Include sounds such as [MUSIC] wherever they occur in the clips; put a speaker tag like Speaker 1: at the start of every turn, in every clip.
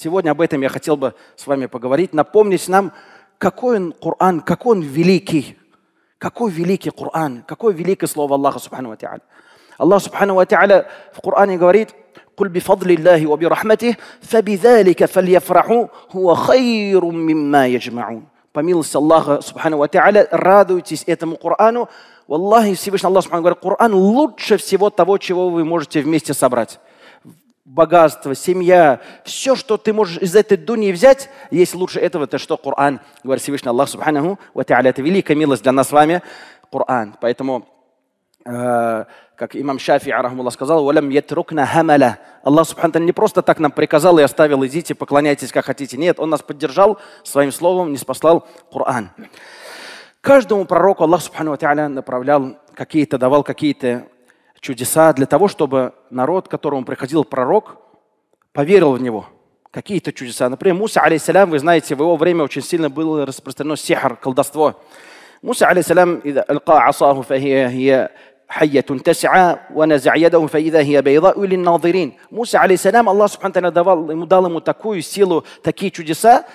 Speaker 1: Сегодня об этом я хотел бы с вами поговорить, напомнить нам, какой он Коран, какой он великий, какой великий Коран, какое великое слово Аллаха Субхану Аллах Субхану в Коране говорит, قل بفضل الله وبرحمته فبذلك فليفرحوا هو خير مما يجمعون по милости Аллаха Субхану Ва радуйтесь этому Корану. Валлахи Всевышний Аллах Субхану говорит, Коран лучше всего того, чего вы можете вместе собрать богатство, семья, все, что ты можешь из этой дуни взять, есть лучше этого, то, что Коран, говорит Всевышний Аллах Субханаху, это великая милость для нас с вами, Коран. Поэтому э, как имам Шафи, арахмулла, сказал, «Валям ятрукна хамаля». Аллах Субханта не просто так нам приказал и оставил, идите, поклоняйтесь, как хотите. Нет, Он нас поддержал своим словом, не спаслал Коран. Каждому пророку Аллах Субхану направлял какие-то, давал какие-то чудеса для того, чтобы народ, к которому приходил пророк, поверил в него. Какие-то чудеса. Например, Муса, алейсалям, вы знаете, в его время очень сильно было распространено сихр, колдовство. Муса, алейсалям, حية تسعى ونزع يده давал, ему дал ему такую силу, такие чудеса,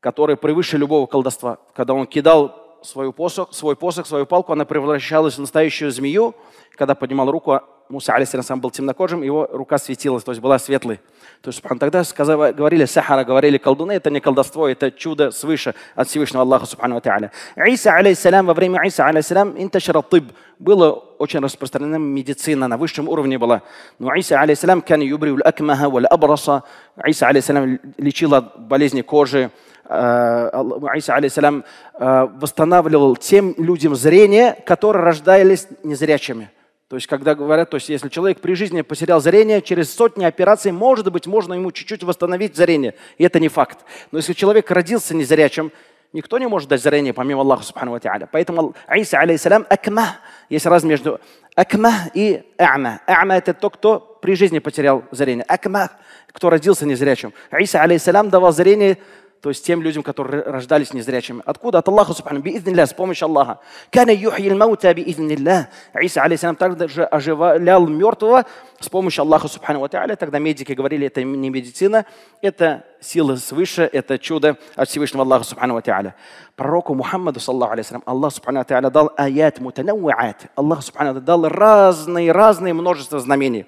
Speaker 1: которые превыше любого колдовства. Когда он кидал свою посох, свой посох, свою палку, она превращалась в настоящую змею. Когда поднимал руку, Муса, алейсалям, сам был темнокожим, его рука светилась, то есть была светлой. То есть тогда сказали, говорили сахара, говорили колдуны, это не колдовство, это чудо свыше от Всевышнего Аллаха Субхану Ва Иса, алейсалям, во время Иса, алейсалям, инташара тыб. Было очень распространена медицина, на высшем уровне была. Но «Ну, Иса, алейсалям, кан юбри акмаха валь абраса. Иса, алейсалям, лечил болезни кожи, Э, Аиса, ну, алейсалям, э, восстанавливал тем людям зрение, которые рождались незрячими. То есть, когда говорят, то есть, если человек при жизни потерял зрение, через сотни операций, может быть, можно ему чуть-чуть восстановить зрение. И это не факт. Но если человек родился незрячим, никто не может дать зрение, помимо Аллаха, субхану ва Поэтому Иса, алейсалям, акма. Есть разница между акма и а'ма. А'ма – это тот, кто при жизни потерял зрение. Акма – кто родился незрячим. Иса, алейсалям, давал зрение то есть тем людям, которые рождались незрячими. Откуда? От Аллаха Субхану, биизнилля, с помощью Аллаха. Кана юхи маута биизнилля. Иса, алейсалям, также оживлял мертвого с помощью Аллаха Субхану Ва Тогда медики говорили, это не медицина, это сила свыше, это чудо от Всевышнего Аллаха Субхану Ва Пророку Мухаммаду, саллаху алейсалям, Аллах Субхану Ва дал аят мутанауат. Аллах Субхану дал разные, разные множество знамений.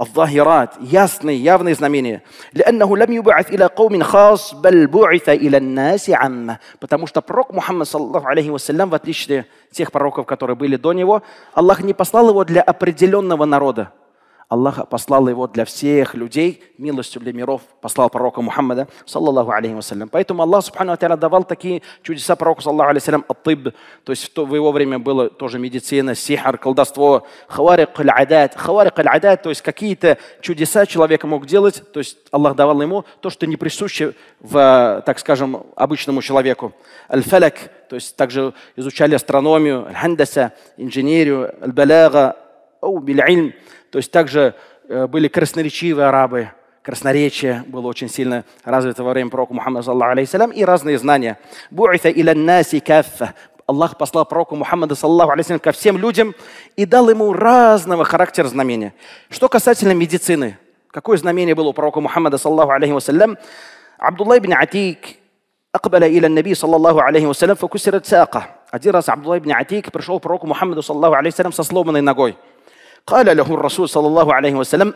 Speaker 1: الظاهرات ясные, явные знамения. لأنه لم يبعث إلى قوم خاص بل بعث إلى الناس عامة. Потому что пророк Мухаммад, саллаху алейхи вассалям, в отличие от тех пророков, которые были до него, Аллах не послал его для определенного народа. Аллах послал его для всех людей, милостью для миров послал пророка Мухаммада, саллаллаху алейхи вассалям. Поэтому Аллах, субхану ва давал такие чудеса пророку, саллаллаху алейхи вассалям, аттыб, то есть в, его время было тоже медицина, сихар, колдовство, хаварик аль-адат, хаварик аль-адат, то есть какие-то чудеса человек мог делать, то есть Аллах давал ему то, что не присуще в, так скажем, обычному человеку. Аль-фалак, то есть также изучали астрономию, аль-хандаса, инженерию, аль-балага, ау, биль-ильм, то есть также э, были красноречивые арабы, красноречие было очень сильно развито во время пророка Мухаммада, саллаху и разные знания. «Бу'ита иля наси каффа». Аллах послал пророку Мухаммада, саллаху алейхи ко всем людям и дал ему разного характера знамения. Что касательно медицины, какое знамение было у пророка Мухаммада, саллаху алейхи вассалям? Абдулла ибн Атик أقبل إلى النبي صلى الله عليه وسلم فكسرت ساقه. Один раз Абдулла ибн Атик пришел к пророку Мухаммаду, саллаху алейхи со сломанной ногой. قال لهم الرسول صلى الله عليه وسلم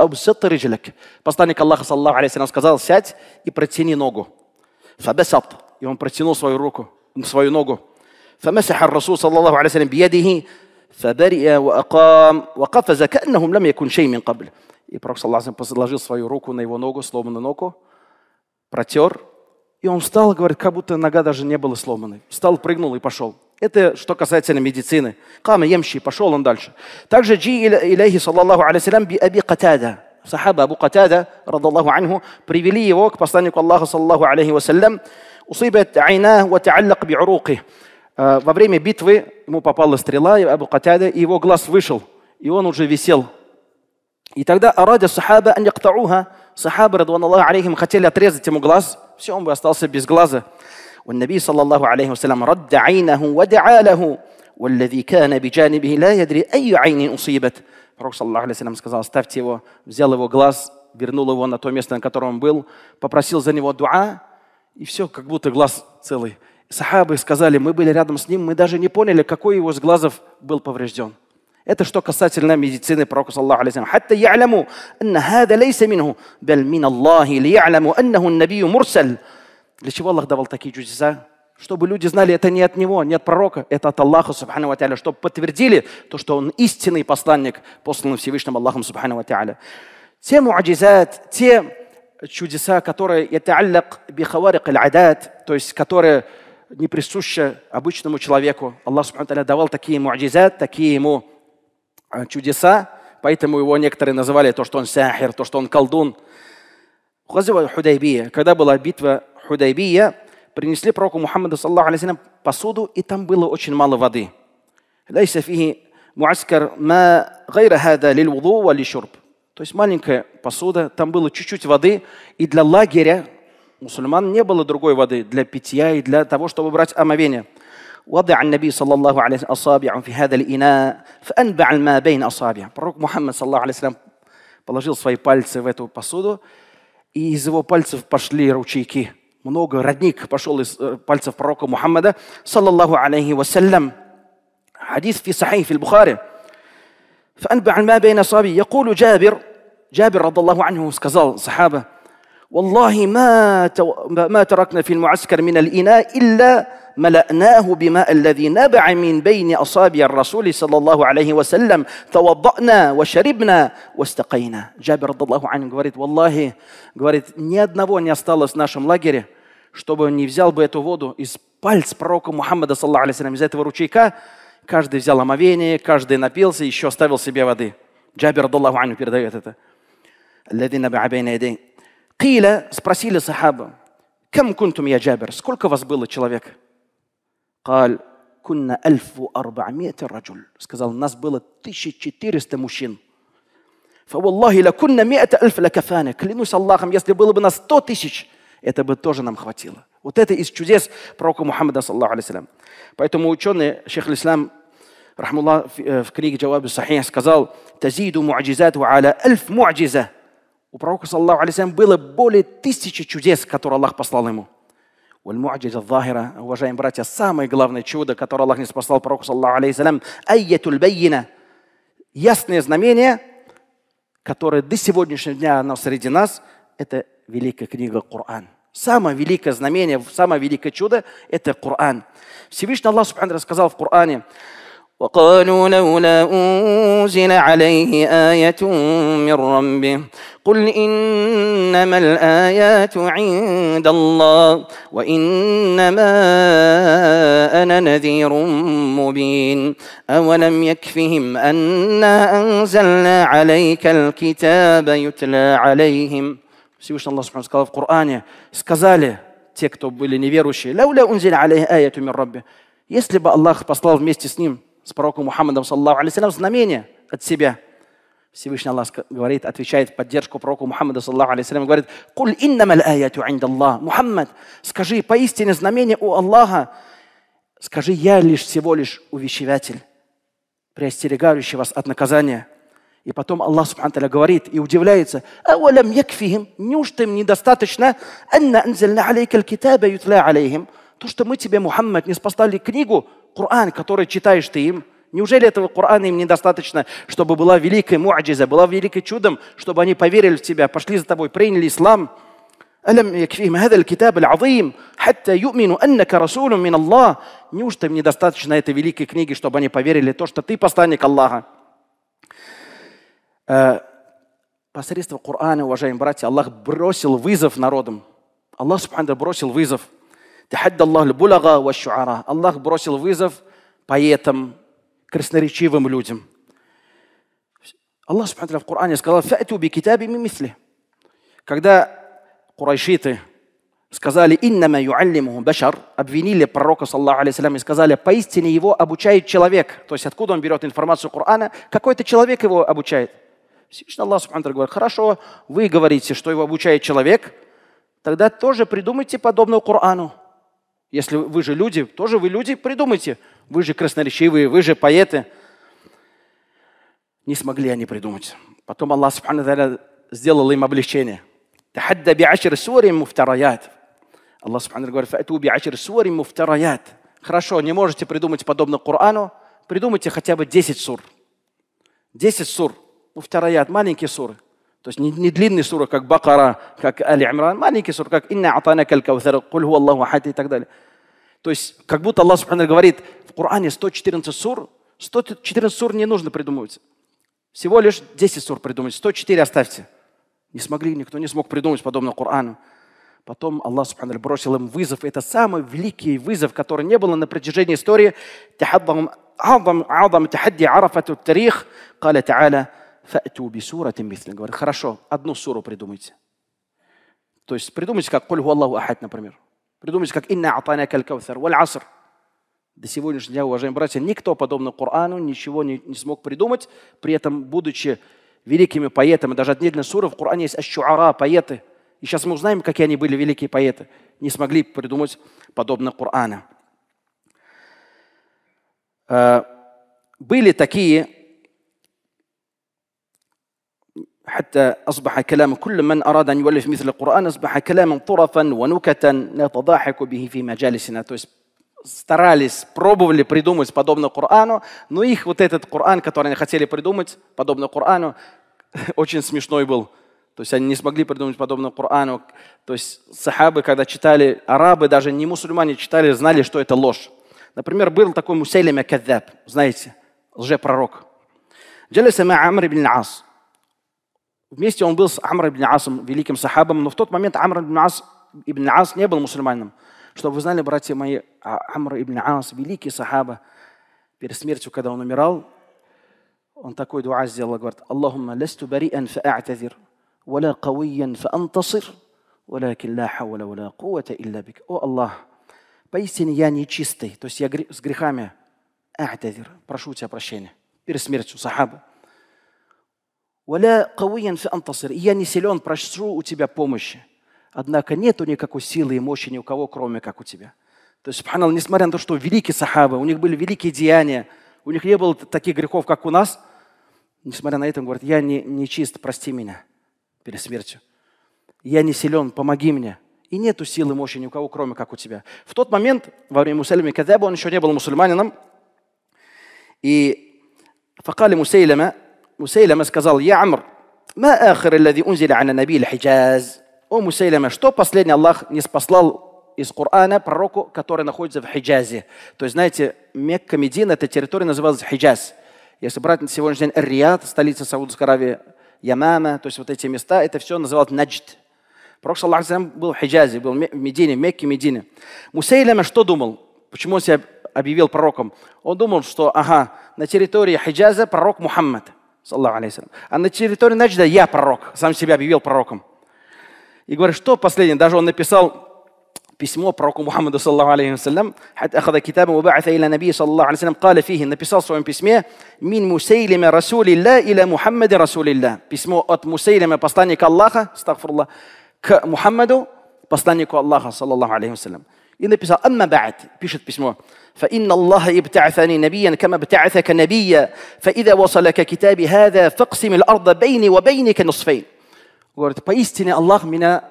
Speaker 1: أبسط рыжлик. Посланник Аллаха, саллаллаху алейхи вассалям, сказал, сядь и протяни ногу. Фабесат. И он протянул свою руку, свою ногу. فمسح الرسول صلى الله عليه وسلم بيده فبرئ وأقام وقفز كأنهم لم يكن شيء من قبل. И пророк, саллаху положил свою руку на его ногу, сломанную ногу, протер, и он встал, говорит, как будто нога даже не была сломанной. Встал, прыгнул и пошел. Это что касается медицины. Кама ямщи, пошел он дальше. Также джи илейхи, саллаллаху алейсалям, би аби катада. Сахаба Абу Катада, радаллаху анху, привели его к посланнику Аллаха, саллаллаху алейхи вассалям. Усыбет айна ва тааллак би уруки. Э, во время битвы ему попала стрела, Абу Катада, и его глаз вышел, и он уже висел. И тогда арадя сахаба ан яктауха. сахаба радуан Аллаху алейхим, хотели отрезать ему глаз, все, он бы остался без глаза. والنبي صلى الله عليه وسلم رد عينه ودعا له والذي كان بجانبه لا يدري أي عين أصيبت Пророк, саллаху алейхи сказал, оставьте его, взял его глаз, вернул его на то место, на котором он был, попросил за него дуа, и все, как будто глаз целый. Сахабы сказали, мы были рядом с ним, мы даже не поняли, какой его из глазов был поврежден. Это что касательно медицины пророка, саллаху алейхи «Хатта я'ляму, анна хада лейса минху, бал мин Аллахи ли'яляму, аннаху набию мурсаль». Для чего Аллах давал такие чудеса? Чтобы люди знали, это не от Него, не от пророка, это от Аллаха, субхану ва та'аля, чтобы подтвердили то, что он истинный посланник, посланный Всевышним Аллахом, субхану ва та'аля. Те муаджизат, те чудеса, которые ята'аллак бихаварик аль то есть которые не присущи обычному человеку. Аллах Субхану Таля давал такие муаджизат, такие ему а, чудеса, поэтому его некоторые называли то, что он сахир, то, что он колдун. Худайбия, когда была битва Худайбия, принесли пророку Мухаммаду, саллаху алейхи посуду, и там было очень мало воды. Лейса фихи муаскар ма гайра хада лил вуду ва шурб. То есть маленькая посуда, там было чуть-чуть воды, и для лагеря мусульман не было другой воды для питья и для того, чтобы брать омовение. وضع النبي صلى الله عليه وسلم أصابع في هذا الإناء فأنبع الماء بين أصابع. Пророк Мухаммад, саллаху алейхи салям, положил свои пальцы в эту посуду, и из его пальцев пошли ручейки. много родник пошел из пальцев пророка Мухаммада, саллаллаху алейхи вассалям. حديث في صحيح في البخاري فأنبع ما بين صابي يقول جابر جابر رضي الله عنه сказал صحابة والله ما ما تركنا في المعسكر من الإناء إلا ملأناه بماء الذي نبع من بين أصابع الرسول صلى الله عليه وسلم توضأنا وشربنا واستقينا جابر رضي الله عنه говорит والله говорит ни одного не осталось в нашем лагере чтобы он не взял бы эту воду из пальц пророка Мухаммада саллаху алейхи из этого ручейка каждый взял омовение каждый напился еще оставил себе воды Джабир Аллаху Аню передает это الذي نبع بين يديه Киля спросили сахаба, «Кам кунтум я джабир? Сколько вас было человек?» Каль, «Кунна альфу арба'миета раджуль». Сказал, «Нас было 1400 мужчин». «Фаваллахи ла кунна миэта альф ла кафана». Клянусь Аллахом, если было бы нас 100 тысяч, это бы тоже нам хватило. Вот это из чудес пророка Мухаммада, саллаху алейсалям. Поэтому ученый, шейх Ислам, рахмуллах, в книге «Джаваби Сахих» сказал, «Тазиду му'джизату аля альф му'джиза». У пророка, саллаху алейсалям, было более тысячи чудес, которые Аллах послал ему. Уважаемые братья, самое главное чудо, которое Аллах не спасал пророку, саллаху алейсалям, айятуль байина, ясное знамение, которое до сегодняшнего дня оно среди нас, это великая книга Коран. Самое великое знамение, самое великое чудо – это Коран. Всевышний Аллах Субхану сказал в Коране – وقالوا لولا أنزل عليه آية من ربه قل إنما الآيات عند الله وإنما أنا نذير مبين أولم يكفهم أنا أنزلنا عليك الكتاب يتلى عليهم Всевышний Аллах Субхану сказал в Коране, сказали те, кто были неверующие, «Лауля унзиль алейх аяту мир Если бы Аллах послал вместе с ним с пророком Мухаммадом, саллаху алейсалям, знамение от себя. Всевышний Аллах говорит, отвечает в поддержку пророку Мухаммада, саллаху алейсалям, говорит, «Куль иннамаль аяту Аллах». Мухаммад, скажи, поистине знамение у Аллаха, скажи, я лишь всего лишь увещеватель, преостерегающий вас от наказания. И потом Аллах Субхану говорит и удивляется, «Ауалям якфихим, неужто им недостаточно, анна анзальна алейка аль-китаба ютля алейхим?» То, что мы тебе, Мухаммад, не спасали книгу, Коран, который читаешь ты им, неужели этого Корана им недостаточно, чтобы была великая муаджиза, была великой чудом, чтобы они поверили в тебя, пошли за тобой, приняли ислам? ألم يكفيهم هذا الكتاب العظيم حتى يؤمنوا أنك رسول من الله Неужто им недостаточно этой великой книги, чтобы они поверили то, что ты посланник Аллаха? Э, посредством Корана, уважаемые братья, Аллах бросил вызов народам. Аллах Субхану бросил вызов. Тахадда Аллах булага ва шуара. Аллах бросил вызов поэтам, красноречивым людям. Аллах Субхану в Коране сказал, «Фату би китаби мимисли». Когда курайшиты сказали «Иннама юаллимуху башар», обвинили пророка, саллаху алейхи и сказали «Поистине его обучает человек». То есть откуда он берет информацию Корана? Какой-то человек его обучает. Всевышний Аллах Субхану говорит, «Хорошо, вы говорите, что его обучает человек, тогда тоже придумайте подобную Корану». Если вы же люди, тоже вы люди, придумайте. Вы же красноречивые, вы же поэты. Не смогли они придумать. Потом Аллах Субхану сделал им облегчение. تحدى بعشر سور مفتريات الله سبحانه говорит فأتوا بعشر سور مفتريات Хорошо, не можете придумать подобно Корану, придумайте хотя бы 10 сур. 10 сур. Муфтараят, маленькие суры. То есть не, не длинные суры, как Бакара, как Али Имран, маленькие суры, как Инна Атана Калькаутар, Куль Аллаху Ахад и так далее. То есть, как будто Аллах Субхану говорит, в Коране 114 сур, 114 сур не нужно придумывать. Всего лишь 10 сур придумать, 104 оставьте. Не смогли, никто не смог придумать подобное Корану. Потом Аллах Субхану бросил им вызов. Это самый великий вызов, который не было на протяжении истории. Говорит, хорошо, одну суру придумайте. То есть придумайте как кольгу Аллаху Ахад», например придумать как «Инна атана калькаусар» «Валь аср». До сегодняшнего дня, уважаемые братья, никто, подобно Корану, ничего не, не смог придумать, при этом, будучи великими поэтами, даже отдельно сура в Коране есть ащуара, поэты. И сейчас мы узнаем, какие они были великие поэты. Не смогли придумать подобно Корана. Э, были такие حتى أصبح كلام كل من أراد أن يؤلف مثل القرآن أصبح كلاما طرفا ونكتا نتضاحك به في مجالسنا старались, пробовали придумать подобно Корану, но их вот этот Коран, который они хотели придумать, подобно Корану, [LAUGHS] очень смешной был. То есть они не смогли придумать подобно Корану. То есть сахабы, когда читали, арабы, даже не мусульмане читали, знали, что это ложь. Например, был такой Мусейлим Каддаб, знаете, лжепророк. Джалиса Амр ибн Ас. Вместе он был с Амр ибн Асом, великим сахабом, но в тот момент Амр ибн Ас, ибн Ас не был мусульманином. Чтобы вы знали, братья мои, а, Амр ибн Ас, великий сахаба, перед смертью, когда он умирал, он такой дуа сделал, говорит, «Аллахумма лесту бариан фа'атазир, вала кавиян фа'антасир, валякин ла хавла вала кувата илля бик». О Аллах, поистине я нечистый, то есть я с грехами, «А'тазир», прошу у тебя прощения, перед смертью сахаба. «Валя кавиян фи антасир» я не силен, прошу у тебя помощи». Однако нету никакой силы и мощи ни у кого, кроме как у тебя. То есть, субханаллах, несмотря на то, что великие сахабы, у них были великие деяния, у них не было таких грехов, как у нас, несмотря на это, он говорит, я не, не чист, прости меня перед смертью. Я не силен, помоги мне. И нету силы мощи ни у кого, кроме как у тебя. В тот момент, во время Мусалима Кадаба, он еще не был мусульманином. И факали Мусейлема, Мусейлем сказал, «Я Амр, ма ахир аллади унзили аля наби хиджаз». О, Мусейлема, что последний Аллах не спаслал из Корана пророку, который находится в Хиджазе. То есть, знаете, Мекка, Медина, эта территория называлась Хиджаз. Если брать на сегодняшний день Риад, столица Саудовской Аравии, Ямана, то есть вот эти места, это все называлось Наджд. Пророк, саллаху был в Хиджазе, был в Медине, в Мекке, Медине. Мусейлем, что думал? Почему он себя объявил пророком? Он думал, что, ага, на территории Хиджаза пророк Мухаммад – саллаху алейхи А на территории Наджда я пророк, сам себя объявил пророком. И говорю, что последнее, даже он написал письмо пророку Мухаммаду, саллаху алейхи вассалям, «Ахада китабам уба'ата иля наби, саллаху алейхи вассалям, кала фихи», написал в своем письме «Мин мусейлима расулилля иля Мухаммаде расулилля». Письмо от мусейлима, посланника Аллаха, стагфурлах, к Мухаммаду, посланнику Аллаха, саллаху алейхи вассалям. И написал, «Амма ба'д», пишет письмо, فإن الله ابتعثني نبيا كما ابتعثك نبيا فإذا وصلك كتابي هذا فاقسم الأرض بيني وبينك نصفين Говорит, поистине Аллах меня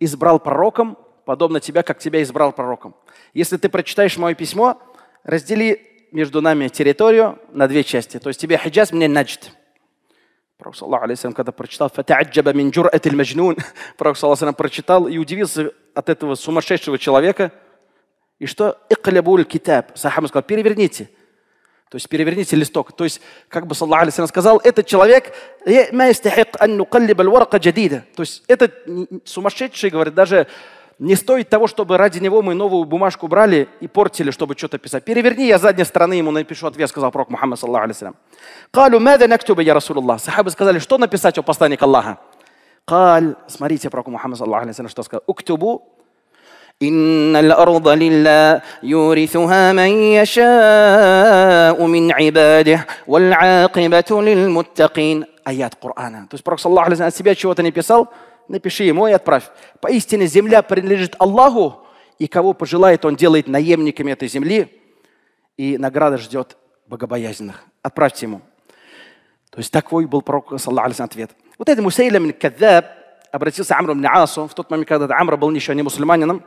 Speaker 1: избрал пророком, подобно тебя, как тебя избрал пророком. Если ты прочитаешь мое письмо, раздели между нами территорию на две части. То есть тебе хиджаз, мне наджд. Пророк, саллаху алейхи когда прочитал «Фатааджаба мин джур'ат мажнун», [LAUGHS] Пророк, саллаху прочитал и удивился от этого сумасшедшего человека. И что? «Иqlabul китаб». Сахаба сказал «Переверните». То есть переверните листок. То есть, как бы Саллаху Алейхи сказал, этот человек То есть этот сумасшедший, говорит, даже не стоит того, чтобы ради него мы новую бумажку брали и портили, чтобы что-то писать. Переверни, я с задней стороны ему напишу ответ, сказал пророк Мухаммад, саллаху алейсалям. Калю мэда я Расулуллах. Сахабы сказали, что написать о посланник Аллаха? Каль, смотрите, пророк Мухаммад, саллаху алейсалям, что сказал. Уктубу إن الأرض لله يورثها من يشاء من عباده والعاقبة للمتقين آيات قرآن. То есть пророк, саллаху алейсалям, от себя чего-то не писал, напиши ему и отправь. Поистине земля принадлежит Аллаху, и кого пожелает, он делает наемниками этой земли, и награда ждет богобоязненных. Отправьте ему. То есть такой был пророк, саллаху ответ. Вот этот Мусейлем, Каддаб обратился Амру мне Асу в тот момент, когда Амр был еще не мусульманином.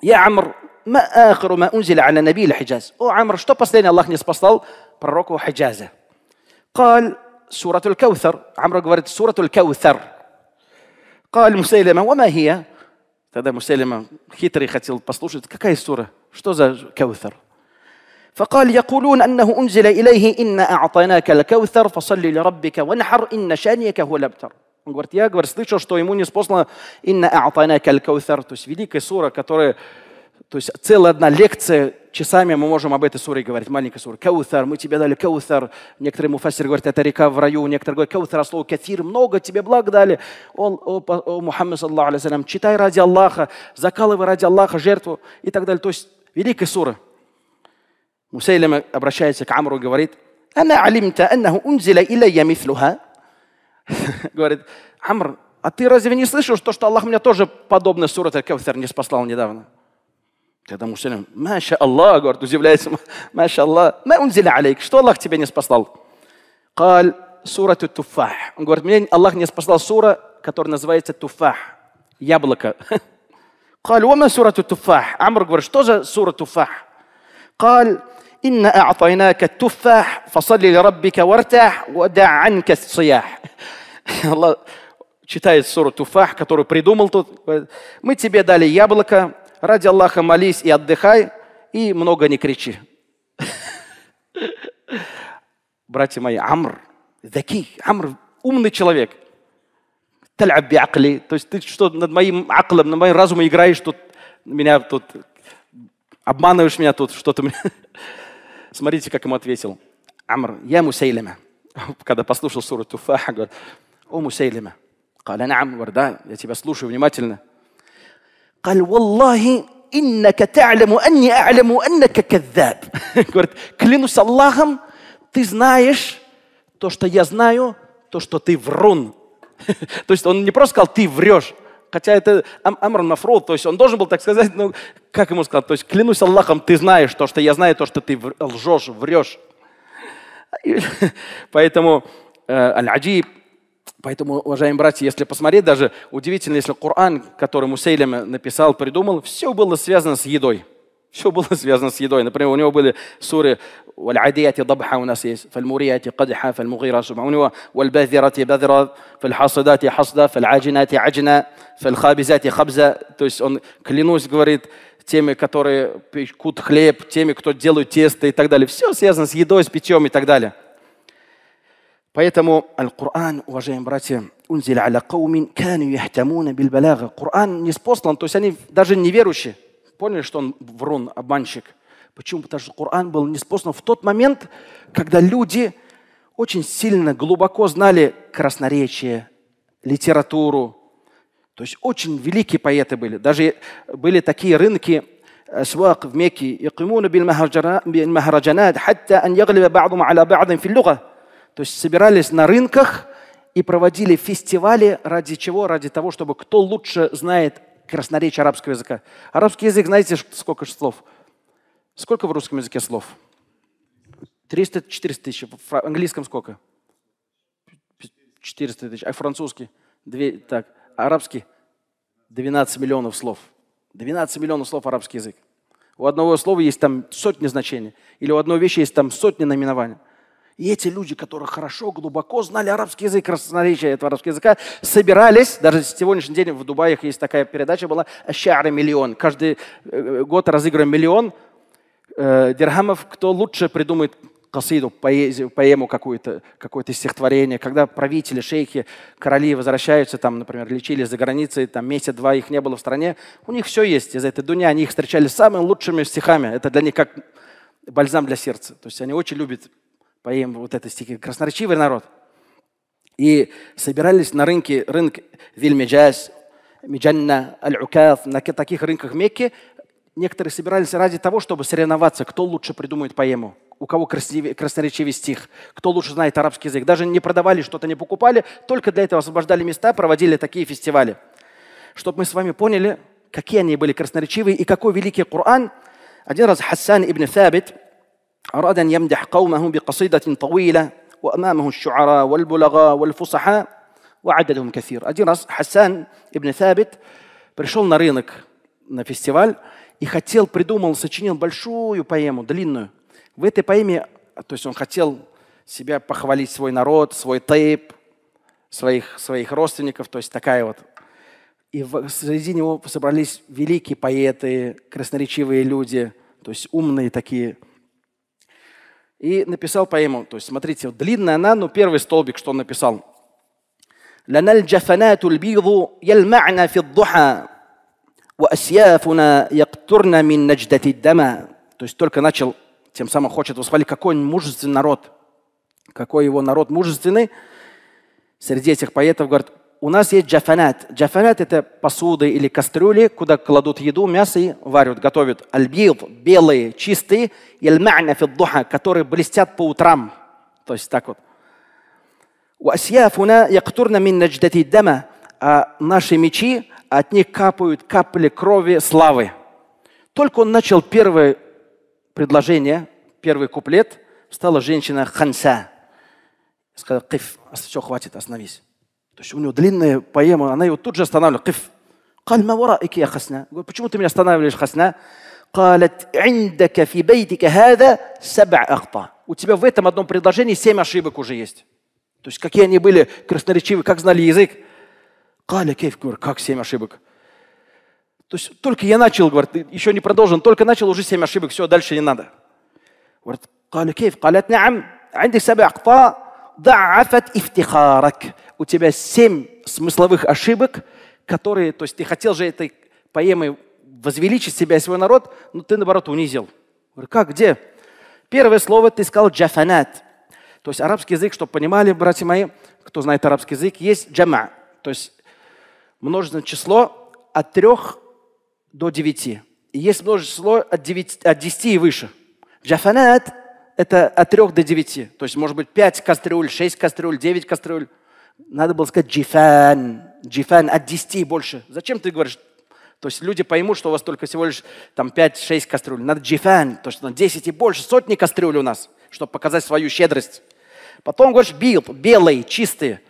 Speaker 1: Я Амр, ма ахру ма унзиля аля наби хиджаз. О, Амр, что последний Аллах не спасал пророку Хиджаза? Кал, сурату аль-Каутар. Амр говорит, сурату аль-Каутар. قال مسيلمة وما هي؟ هذا مسيلمة خيتري ختي الباستوش كاكاي سورة شتو ذا كوثر؟ فقال يقولون أنه أنزل إليه انا أعطيناك الكوثر فصل لربك وانحر إن شانيك هو الأبتر Он говорит, я говорю, слышал, что ему не спосла, инна а'атайна калькаутар, то есть великая сура, которая То есть целая одна лекция, часами мы можем об этой суре говорить, маленькой суре. Каутар, мы тебе дали каутар. Некоторые муфасиры говорят, это река в раю. Некоторые говорят, каутар, а слово катир, много тебе благ дали. Он, о, о Мухаммад, саллаху алейсалям, читай ради Аллаха, закалывай ради Аллаха жертву и так далее. То есть великая сура. Мусейлем обращается к Амру и говорит, «Ана алимта аннаху унзила илайя мифлюха». [LAUGHS] Говорит, Амр, а ты разве не слышал, что, что Аллах меня тоже подобная сура, аль-Каутар не спасал недавно? Когда муж салям, маша Аллах, говорит, удивляется, маша Аллах, ма унзиля алейк, что Аллах тебе не спасал? Каль сура туфах. Он говорит, мне Аллах не спасал сура, которая называется туфах, яблоко. [LAUGHS] Каль ума сура туфах. Амр говорит, что за сура туфах? Каль «Инна а'атайнака туфах, фасалли ли раббика вартах, вада анка сиях». [LAUGHS] Аллах читает суру Туфах, которую придумал тут. Мы тебе дали яблоко, Ради Аллаха молись и отдыхай, и много не кричи. Братья мои, Амр, Заки, Амр, умный человек. Талябиакли, то есть ты что, над моим аклом, над моим разумом играешь, тут меня тут обманываешь меня тут, что-то мне. Смотрите, как ему ответил. Амр, я Мусейлема. Когда послушал суру Туфаха, говорит, о, Мусейлема. Каля НАМ да, я тебя слушаю внимательно. قال والله إنك تعلم أني أعلم أنك كذاب говорит клянусь Аллахом ты знаешь то что я знаю то что ты врун [LAUGHS] то есть он не просто сказал ты врешь Хотя это Амр Мафрод, то есть он должен был так сказать, но как ему сказать, то есть клянусь Аллахом, ты знаешь то, что я знаю, то, что ты лжешь, врешь. [LAUGHS] Поэтому э, Аль-Аджиб Поэтому, уважаемые братья, если посмотреть, даже удивительно, если Коран, который Мусейлем написал, придумал, все было связано с едой. Все было связано с едой. Например, у него были суры «Валь-Адияти дабха» у нас есть, «Фаль-Мурияти кадха», «Фаль-Мугира субха». У него «Валь-Базирати базра», «Фаль-Хасадати хасда», «Фаль-Аджинати Аджина", «Фаль-Хабизати хабза». То есть он, клянусь, говорит, теми, которые пекут хлеб, теми, кто делают тесто и так далее. Все связано с едой, с питьем и так далее. Поэтому Аль-Кур'ан, уважаемые братья, унзил аля каумин кану яхтамуна бил балага. Кур'ан не спослан, то есть они даже неверующие поняли, что он врун, обманщик. Почему? Потому что Коран был не спослан в тот момент, когда люди очень сильно, глубоко знали красноречие, литературу. То есть очень великие поэты были. Даже были такие рынки, أسواق في مكة يقيمون بالمهرجانات حتى أن يغلب بعضهم على بعض في اللغة то есть собирались на рынках и проводили фестивали ради чего? Ради того, чтобы кто лучше знает красноречие арабского языка. Арабский язык, знаете, сколько слов? Сколько в русском языке слов? 300-400 тысяч. В английском сколько? 400 тысяч. А французский? 2, так. А арабский? 12 миллионов слов. 12 миллионов слов арабский язык. У одного слова есть там сотни значений. Или у одной вещи есть там сотни наименований. И эти люди, которые хорошо, глубоко знали арабский язык, красноречие этого арабского языка, собирались, даже сегодняшний день в Дубае есть такая передача была «Шара миллион». Каждый э, год разыгрываем миллион э, дирхамов, кто лучше придумает касиду, поэму какую-то, какое-то стихотворение, когда правители, шейхи, короли возвращаются, там, например, лечились за границей, там месяц-два их не было в стране, у них все есть из этой дуни, они их встречали самыми лучшими стихами, это для них как бальзам для сердца, то есть они очень любят поем вот это стихи, красноречивый народ. И собирались на рынке, рынок Вильмиджаз, Миджанна, Аль-Укаф, на таких рынках Мекки, некоторые собирались ради того, чтобы соревноваться, кто лучше придумает поэму, у кого красивее, красноречивее стих, кто лучше знает арабский язык. Даже не продавали, что-то не покупали, только для этого освобождали места, проводили такие фестивали. Чтобы мы с вами поняли, какие они были красноречивые и какой великий Коран. Один раз Хасан ибн Сабит, أراد أن يمدح قومه بقصيدة طويلة وأمامه الشعراء والبلغاء والفصحاء وعددهم كثير. Один раз Хасан ибн Сабит пришел на рынок, на фестиваль, и хотел, придумал, сочинил большую поэму, длинную. В этой поэме, то есть он хотел себя похвалить свой народ, свой тейп, своих, своих родственников, то есть такая вот. И в, среди него собрались великие поэты, красноречивые люди, то есть умные такие и написал поэму. То есть, смотрите, длинная она, но первый столбик, что он написал. То есть только начал, тем самым хочет восхвалить, какой он мужественный народ, какой его народ мужественный. Среди этих поэтов, говорит, у нас есть джафанат. Джафанат – это посуды или кастрюли, куда кладут еду, мясо и варят, готовят. Альбил – белые, чистые, и аль-ма'на фиддуха, которые блестят по утрам. То есть так вот. Уасьяфуна яктурна мин надждати дама. А наши мечи, от них капают капли крови славы. Только он начал первое предложение, первый куплет, стала женщина ханса. Сказала, киф, все, хватит, остановись. То есть у него длинная поэма, она его тут же останавливает. Киф. Говорит, почему ты меня останавливаешь, хасна? У тебя в этом одном предложении семь ошибок уже есть. То есть какие они были красноречивы, как знали язык. Каля а кейф, говорю, как семь ошибок? То есть только я начал, говорит, еще не продолжен, только начал, уже семь ошибок, все, дальше не надо. Говорит, قال كيف؟ قالت نعم عندك سبع أخطاء ضعفت افتخارك у тебя семь смысловых ошибок, которые, то есть ты хотел же этой поэмой возвеличить себя и свой народ, но ты, наоборот, унизил. Говорю, как, где? Первое слово ты сказал джафанат. То есть арабский язык, чтобы понимали, братья мои, кто знает арабский язык, есть джама. То есть множественное число от трех до девяти. И есть множественное число от, девяти, от десяти и выше. Джафанат – это от трех до девяти. То есть может быть пять кастрюль, шесть кастрюль, девять кастрюль – надо было сказать джифан, джифан от 10 и больше. Зачем ты говоришь? То есть люди поймут, что у вас только всего лишь там 5-6 кастрюль. Надо джифан, то есть на 10 и больше, сотни кастрюль у нас, чтобы показать свою щедрость. Потом говоришь бил, белые, чистые.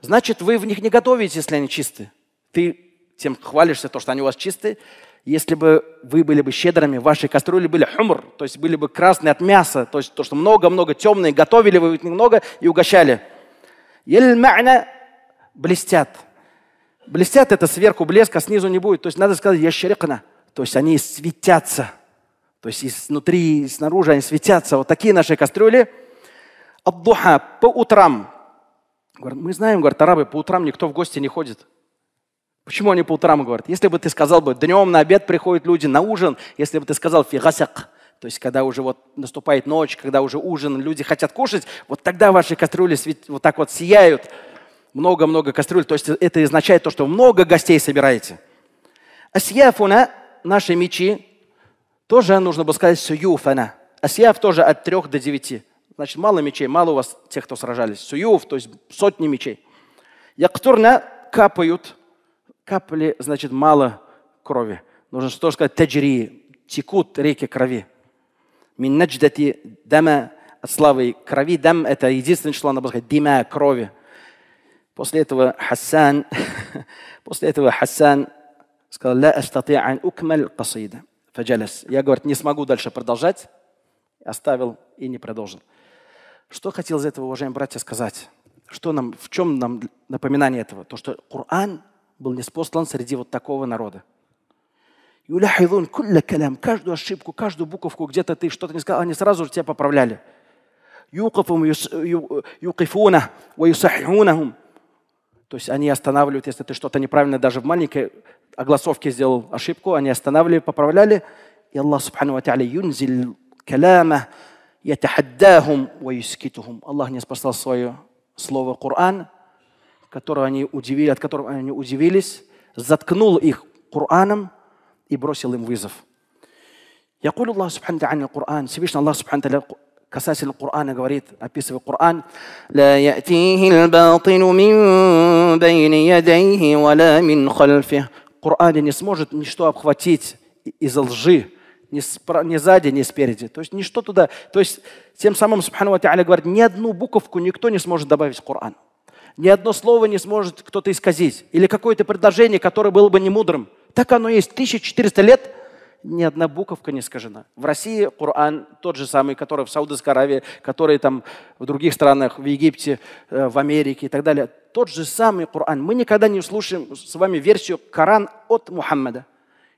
Speaker 1: Значит, вы в них не готовите, если они чистые. Ты тем хвалишься, то, что они у вас чистые. Если бы вы были бы щедрыми, ваши кастрюли были хумр, то есть были бы красные от мяса, то есть то, что много-много темные, готовили вы их немного и угощали ель блестят. Блестят это сверху блеска, снизу не будет. То есть надо сказать яшрикна. То есть они светятся. То есть изнутри, снутри, и снаружи они светятся. Вот такие наши кастрюли. Абдуха по утрам. Говорят, мы знаем, говорят, арабы по утрам никто в гости не ходит. Почему они по утрам говорят? Если бы ты сказал бы, днем на обед приходят люди, на ужин, если бы ты сказал фигасяк, то есть когда уже вот наступает ночь, когда уже ужин, люди хотят кушать, вот тогда ваши кастрюли вот так вот сияют, много-много кастрюль, то есть э, это означает то, что много гостей собираете. Асьяфуна, наши мечи, тоже нужно бы сказать суюфана. Асьяф тоже от трех до девяти. Значит, мало мечей, мало у вас тех, кто сражались. Сююф, то есть сотни мечей. Яктурна капают, капли, значит, мало крови. Нужно что сказать, таджри, текут реки крови. Мин надждати дама славы крови. Дам – это единственное число, надо было сказать, дима – крови. После этого Хасан, [LAUGHS] после этого Хасан сказал, «Ла астати ан укмаль касида». Фаджалес. Я, говорит, не смогу дальше продолжать. Оставил и не продолжил. Что хотел из этого, уважаемые братья, сказать? Что нам, в чем нам напоминание этого? То, что Коран был неспослан среди вот такого народа. Юляхидун кулля калям. Каждую ошибку, каждую буковку, где-то ты что-то не сказал, они сразу же тебя поправляли. Юкифуна, ваюсахиунахум. То есть они останавливают, если ты что-то неправильно даже в маленькой огласовке сделал ошибку, они останавливали, поправляли. И Аллах Субхану Ва юнзил калама ятахаддахум ваюскитухум. Аллах не спасал свое слово Коран, которое они удивили, от которого они удивились, заткнул их Кораном, и бросил им вызов. يقول الله سبحانه وتعالى عن Всевышний Аллах سبحانه وتعالى касательно Корана говорит, описывая Коран, لا يأتيه الباطل من بين يديه ولا من не сможет ничто обхватить из лжи, ни, спра- ни сзади, ни спереди. То есть ничто туда. То есть тем самым Субхану Аля говорит, ни одну буковку никто не сможет добавить в Коран. Ни одно слово не сможет кто-то исказить. Или какое-то предложение, которое было бы немудрым. мудрым так оно есть. 1400 лет ни одна буковка не скажена. В России Коран тот же самый, который в Саудовской Аравии, который там в других странах, в Египте, э, в Америке и так далее. Тот же самый Коран. Мы никогда не услышим с вами версию Коран от Мухаммада.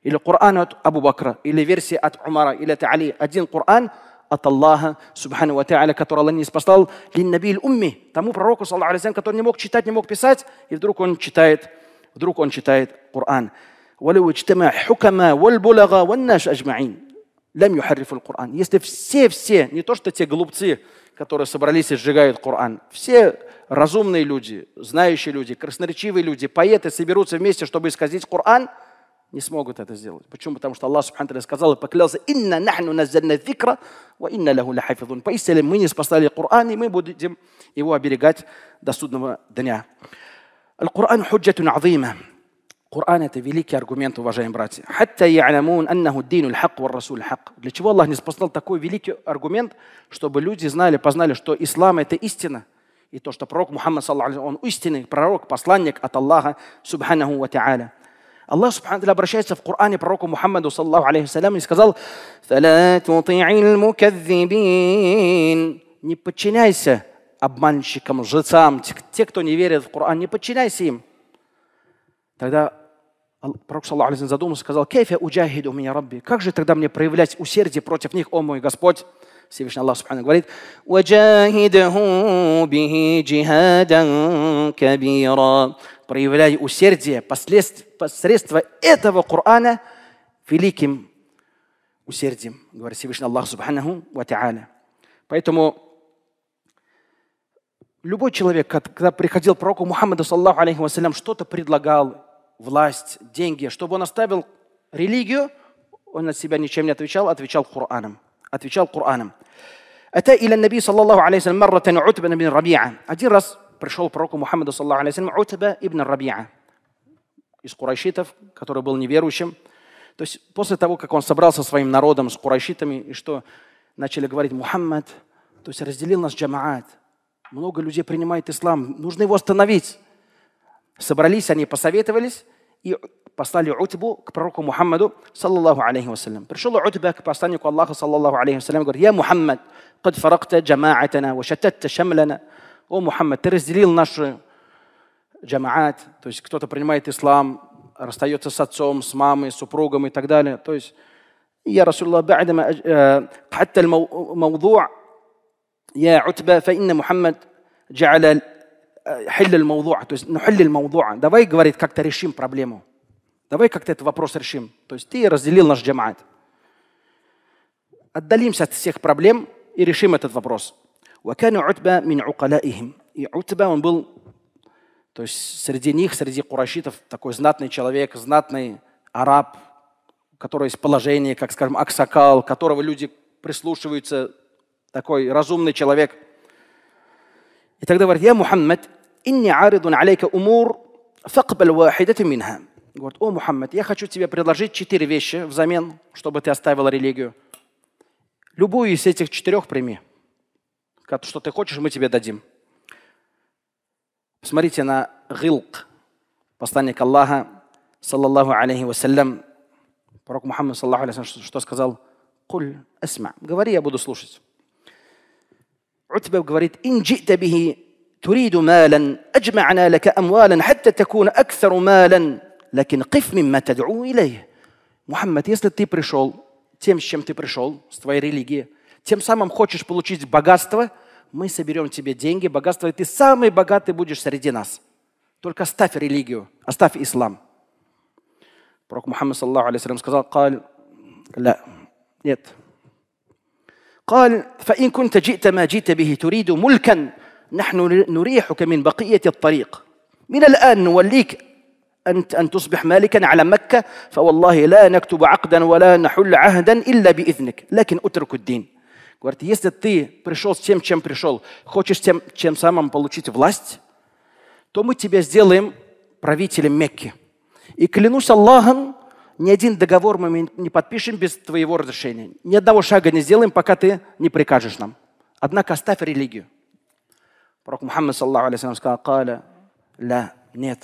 Speaker 1: Или Коран от Абу Бакра, или версия от Умара, или от Али. Один Коран от Аллаха, Субхану Ва Та'аля, который Аллах не спасал, линнабиль умми, тому пророку, саллаху алейсалям, который не мог читать, не мог писать, и вдруг он читает, вдруг он читает Коран. ولو اجتمع حكما والبلغاء والناس أجمعين لم يحرفوا القرآن если все все не то что те глупцы которые собрались и сжигают Коран все разумные люди знающие люди красноречивые люди поэты соберутся вместе чтобы исказить Коран не смогут это сделать. Почему? Потому что Аллах Субхану сказал и поклялся, «Инна нахну назальна дикра, ва инна лаху лахафидун». Поистине мы не спасали Коран, и мы будем его оберегать до судного дня. Коран — куран худжатун азима. Коран – это великий аргумент, уважаемые братья. «Хатта я'ламун аннаху дину хак ва расуль Для чего Аллах не спасал такой великий аргумент, чтобы люди знали, познали, что ислам – это истина, и то, что пророк Мухаммад, он истинный пророк, посланник от Аллаха, субханаху ва та'аля. Аллах سبحانه وتعالى обращается в Коране пророку Мухаммаду, саллаху алейхи и сказал, «Не подчиняйся обманщикам, жрецам, те, кто не верит в Коран, не подчиняйся им». Тогда Пророк, саллаху алейхи задумался, сказал, «Кейфе уджахиду меня Рабби». Как же тогда мне проявлять усердие против них, о мой Господь? Всевышний Аллах Субхану говорит, «Ваджахидаху бихи джихадан кабира». Проявляй усердие посредством этого Корана великим усердием, говорит Всевышний Аллах Субхану ва Та'аля. Поэтому любой человек, когда приходил пророку Мухаммаду, саллаху алейхи вассалям, что-то предлагал, власть, деньги, чтобы он оставил религию, он от себя ничем не отвечал, отвечал Кораном. Отвечал Кораном. Ата иля наби, саллаллаху алейхи марратан Утба ибн Рабиа. Один раз пришел к пророку Мухаммаду, саллаллаху алейхи Утба ибн Рабиа из курайшитов, который был неверующим. То есть после того, как он собрался со своим народом, с курайшитами, и что начали говорить Мухаммад, то есть разделил нас джамаат. Много людей принимает ислам. Нужно его остановить. собрались они, посоветовались и послали Утбу к пророку Мухаммаду, саллаллаху алейхи вассалям. Пришел Утба к посланнику Аллаха, саллаллаху алейхи вассалям, говорит, «Я Мухаммад, قد فرقت جماعتنا وشتت شملنا». «О, Мухаммад, ты разделил нашу джамаат». То есть кто-то принимает ислам, расстается с отцом, с мамой, с супругом и так далее. То есть يا رسول الله بعدما حتى الموضوع يا عتبة فإن محمد جعل حل الموضوع, то есть نحل «Ну, الموضوع. Давай, говорит, как-то решим проблему. Давай как-то этот вопрос решим. То есть ты разделил наш джамаат. Отдалимся от всех проблем и решим этот вопрос. وكان عتبة من عقلائهم. И Утба, он был, то есть среди них, среди курашитов, такой знатный человек, знатный араб, который из положения, как, скажем, аксакал, которого люди прислушиваются, такой разумный человек. И тогда говорит, я Мухаммад, «Инни аридун алейка умур, факбаль вахидати минха». Говорит, о, Мухаммад, я хочу тебе предложить четыре вещи взамен, чтобы ты оставила религию. Любую из этих четырех прими. Что ты хочешь, мы тебе дадим. Посмотрите на Гилк, посланник Аллаха, саллаллаху алейхи вассалям. Пророк Мухаммад, саллаху алейхи что сказал? «Куль асма». Говори, я буду слушать. Утбаб говорит, «Инджи табихи تريد مالا أجمعنا لك أموالا حتى تكون أكثر مالا لكن قف مما تدعو إليه محمد если ты пришел тем, с чем ты пришел, с твоей религией, тем самым хочешь получить богатство, мы соберем тебе деньги, богатство, и ты самый богатый будешь среди нас. Только оставь религию, оставь ислам. Пророк Мухаммад, саллаху алейхи сказал, قال, لا, нет. قال, فإن كنت جئت ما جئت به تريد ملكا نحن نريحك من بقية الطريق من الآن نوليك أن أن تصبح مالكا على مكة فوالله لا نكتب عقدا ولا نحل عهدا إلا بإذنك لكن اترك الدين Говорит, если ты пришел с тем, чем пришел, хочешь тем, чем самым получить власть, то мы тебя сделаем правителем Мекки. И клянусь Аллахом, ни один договор мы не подпишем без твоего разрешения. Ни одного шага не сделаем, пока ты не прикажешь нам. Однако оставь религию. بروك محمد صلى الله عليه وسلم قال لا, нет.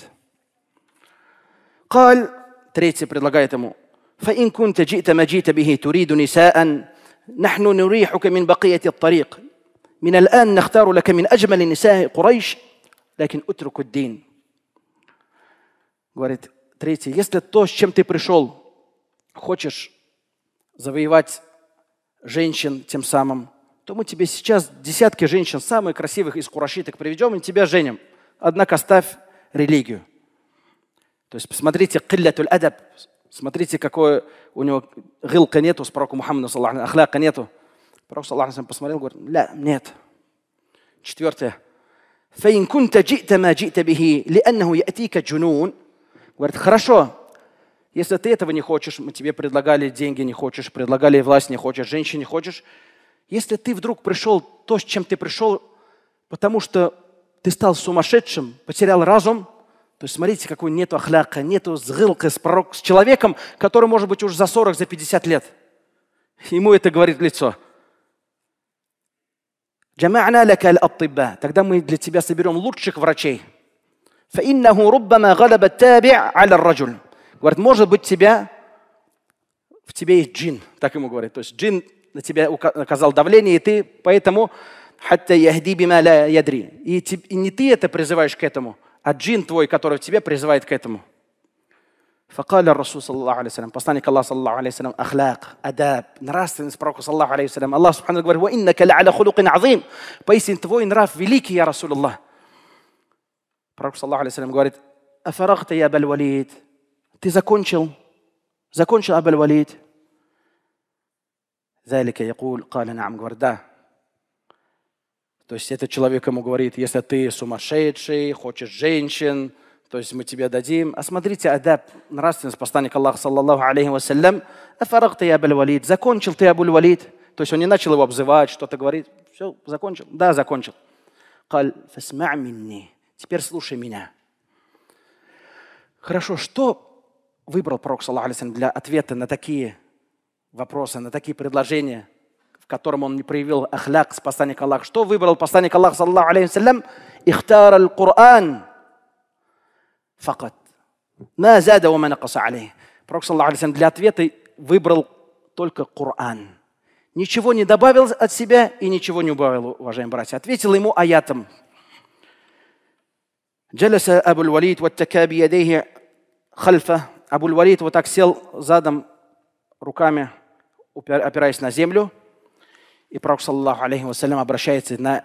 Speaker 1: قال, تريتسي предлагает ему, فإن كنت جئت ما جئت به تريد نساء نحن نريحك من بقية الطريق من الآن نختار لك من أجمل نساء قريش لكن اترك الدين Говорит, третий, если то, с чем ты пришел, хочешь завоевать женщин тем самым, то мы тебе сейчас десятки женщин, самых красивых из курашиток приведем и тебя женим. Однако оставь религию. То есть посмотрите, киллятуль адаб. Смотрите, какое у него гылка нету с пророку Мухаммаду, ахляка нету. Пророк, саллаху посмотрел, говорит, ля, нет. Четвертое. فإن كنت جئت ما جئت به говорит хорошо если ты этого не хочешь мы тебе предлагали деньги не хочешь предлагали власть не хочешь женщин не хочешь если ты вдруг пришел то, с чем ты пришел, потому что ты стал сумасшедшим, потерял разум, то есть смотрите, какой нету ахляка, нету сгылка с, пророк, с человеком, который может быть уже за 40, за 50 лет. Ему это говорит лицо. Тогда мы для тебя соберем лучших врачей. Говорит, может быть, тебя, в тебе есть джин. Так ему говорит. То есть джин на тебя оказал давление, и ты поэтому хотя яхди бима ля ядри. И, не ты это призываешь к этому, а джин твой, который в тебе призывает к этому. فقال الرسول посланник Аллаха صلى الله عليه وسلم нравственность пророку صلى الله عليه وسلم Аллах سبحانه говорит وإنك لعلى خلق عظيم поистине твой нрав великий يا رسول الله пророк صلى الله говорит أفرغت я أبا الوليد ты закончил закончил Абель Валид Залика якул кали нам гварда. То есть этот человек ему говорит, если ты сумасшедший, хочешь женщин, то есть мы тебе дадим. А смотрите, адаб, нравственность посланника Аллаха, саллаллаху алейхи вассалям. Афарак ты абуль валид. Закончил ты абуль валид. То есть он не начал его обзывать, что-то говорит. Все, закончил. Да, закончил. Каль фасма минни. Теперь слушай меня. Хорошо, что выбрал пророк, саллаху алейхи для ответа на такие вопросы, на такие предложения, в котором он не проявил ахляк с посланника Аллаха. Что выбрал посланник Аллаха, саллаху алейхи салям? Ихтар аль-Кур'ан. Факат. Ма зада ума Пророк, саллаху алейхи для ответа выбрал только Кур'ан. Ничего не добавил от себя и ничего не убавил, уважаемые братья. Ответил ему аятом. جلس أبو الوليد واتكى بيديه خلفه أبو الوليد вот так сел задом руками опираясь на землю, и пророк, саллаху алейхи вассалям, обращается на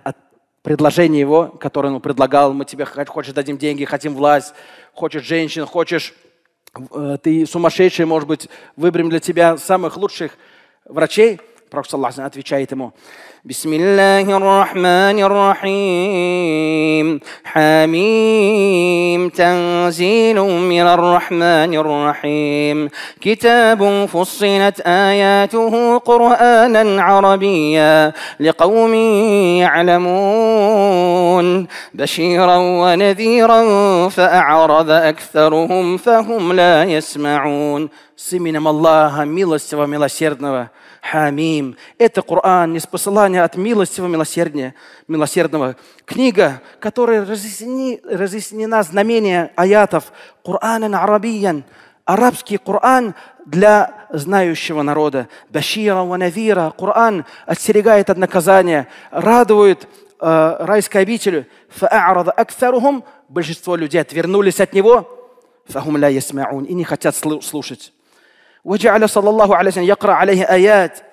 Speaker 1: предложение его, которое он предлагал, мы тебе хочешь дадим деньги, хотим власть, хочешь женщин, хочешь, э, ты сумасшедший, может быть, выберем для тебя самых лучших врачей. Пророк, саллаху отвечает ему, بسم الله الرحمن الرحيم حميم تنزيل من الرحمن الرحيم كتاب فصلت آياته قرآنا عربيا لقوم يعلمون بشيرا ونذيرا فأعرض أكثرهم فهم لا يسمعون с الله Аллаха, милостивого, حميم Это Коран не послание от милостивого милосердия, милосердного. Книга, которая разъясни, разъяснена знамение аятов на арабиян, арабский Коран для знающего народа. Башира ва навира. отстерегает от наказания, радует э, райской обителю. Большинство людей отвернулись от него. И не хотят слушать. وجعل صلى الله عليه وسلم يقرأ عليه آيات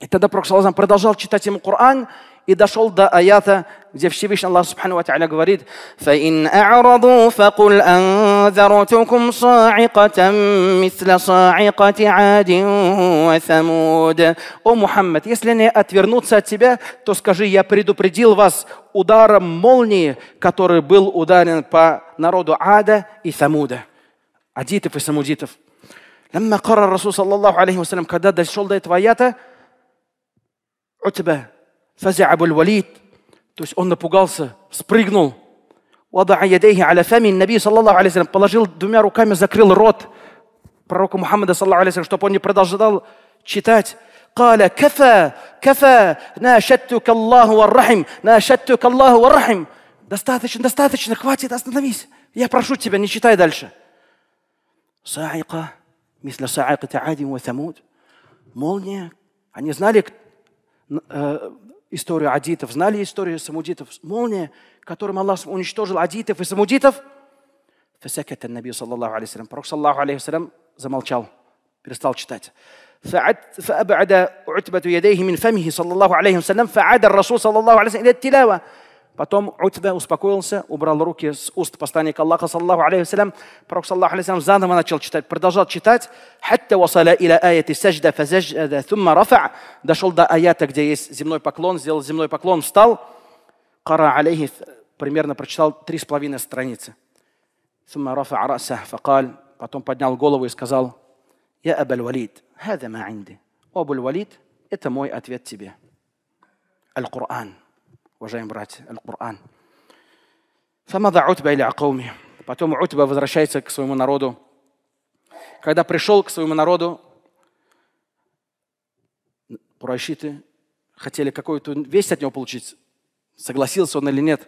Speaker 1: и тогда Пророк продолжал читать ему Коран и дошел до аята, где Всевышний Аллах Субхану Ва Та'аля говорит فَإِنْ أَعْرَضُوا فَقُلْ أَنذَرْتُكُمْ صَاعِقَةً مِثْلَ صَاعِقَةِ عَادٍ وَثَمُودَ О Мухаммад, если они отвернутся от тебя, то скажи, я предупредил вас ударом молнии, который был ударен по народу Ада и Самуда. Адитов и Самудитов. لما قرر الرسول صلى الله عليه وسلم когда дошел до этого аята, Утба, фазя абуль валид, то есть он напугался, спрыгнул, Наби, саллаллаху алейхи положил двумя руками, закрыл рот пророка Мухаммада, саллаллаху чтобы он не продолжал читать. قال كفى كفى ناشدتك الله والرحم ناشدتك الله والرحم достаточно достаточно хватит остановись я прошу тебя не читай дальше صاعقة مثل صاعقة عاد وثمود молния они знали Э, историю адитов, знали историю самудитов. Молния, которым Аллах уничтожил адитов и самудитов. Фасакат Наби, саллаллаху Пророк, саллаллаху алейхи замолчал, перестал читать. فأبعد عتبة يديه من فمه صلى الله عليه وسلم فعاد الرسول صلى الله عليه وسلم إلى التلاوة Потом Утве успокоился, убрал руки с уст посланника Аллаха, саллаху алейхи Пророк, саллаху алейхи заново начал читать, продолжал читать. «Хатта васаля иля аяти сажда фазажда thumma рафа» Дошел до аята, где есть земной поклон, сделал земной поклон, встал. «Кара алейхи» примерно прочитал три с половиной страницы. «Thumma рафа араса факаль» Потом поднял голову и сказал, «Я абаль валид, хада ма «Обуль валид» — это мой ответ тебе. Аль-Кур'ан уважаемые братья, Аль-Кур'ан. Фамада Утба или Акауми. Потом Утба возвращается к своему народу. Когда пришел к своему народу, Курайшиты хотели какую-то весть от него получить. Согласился он или нет.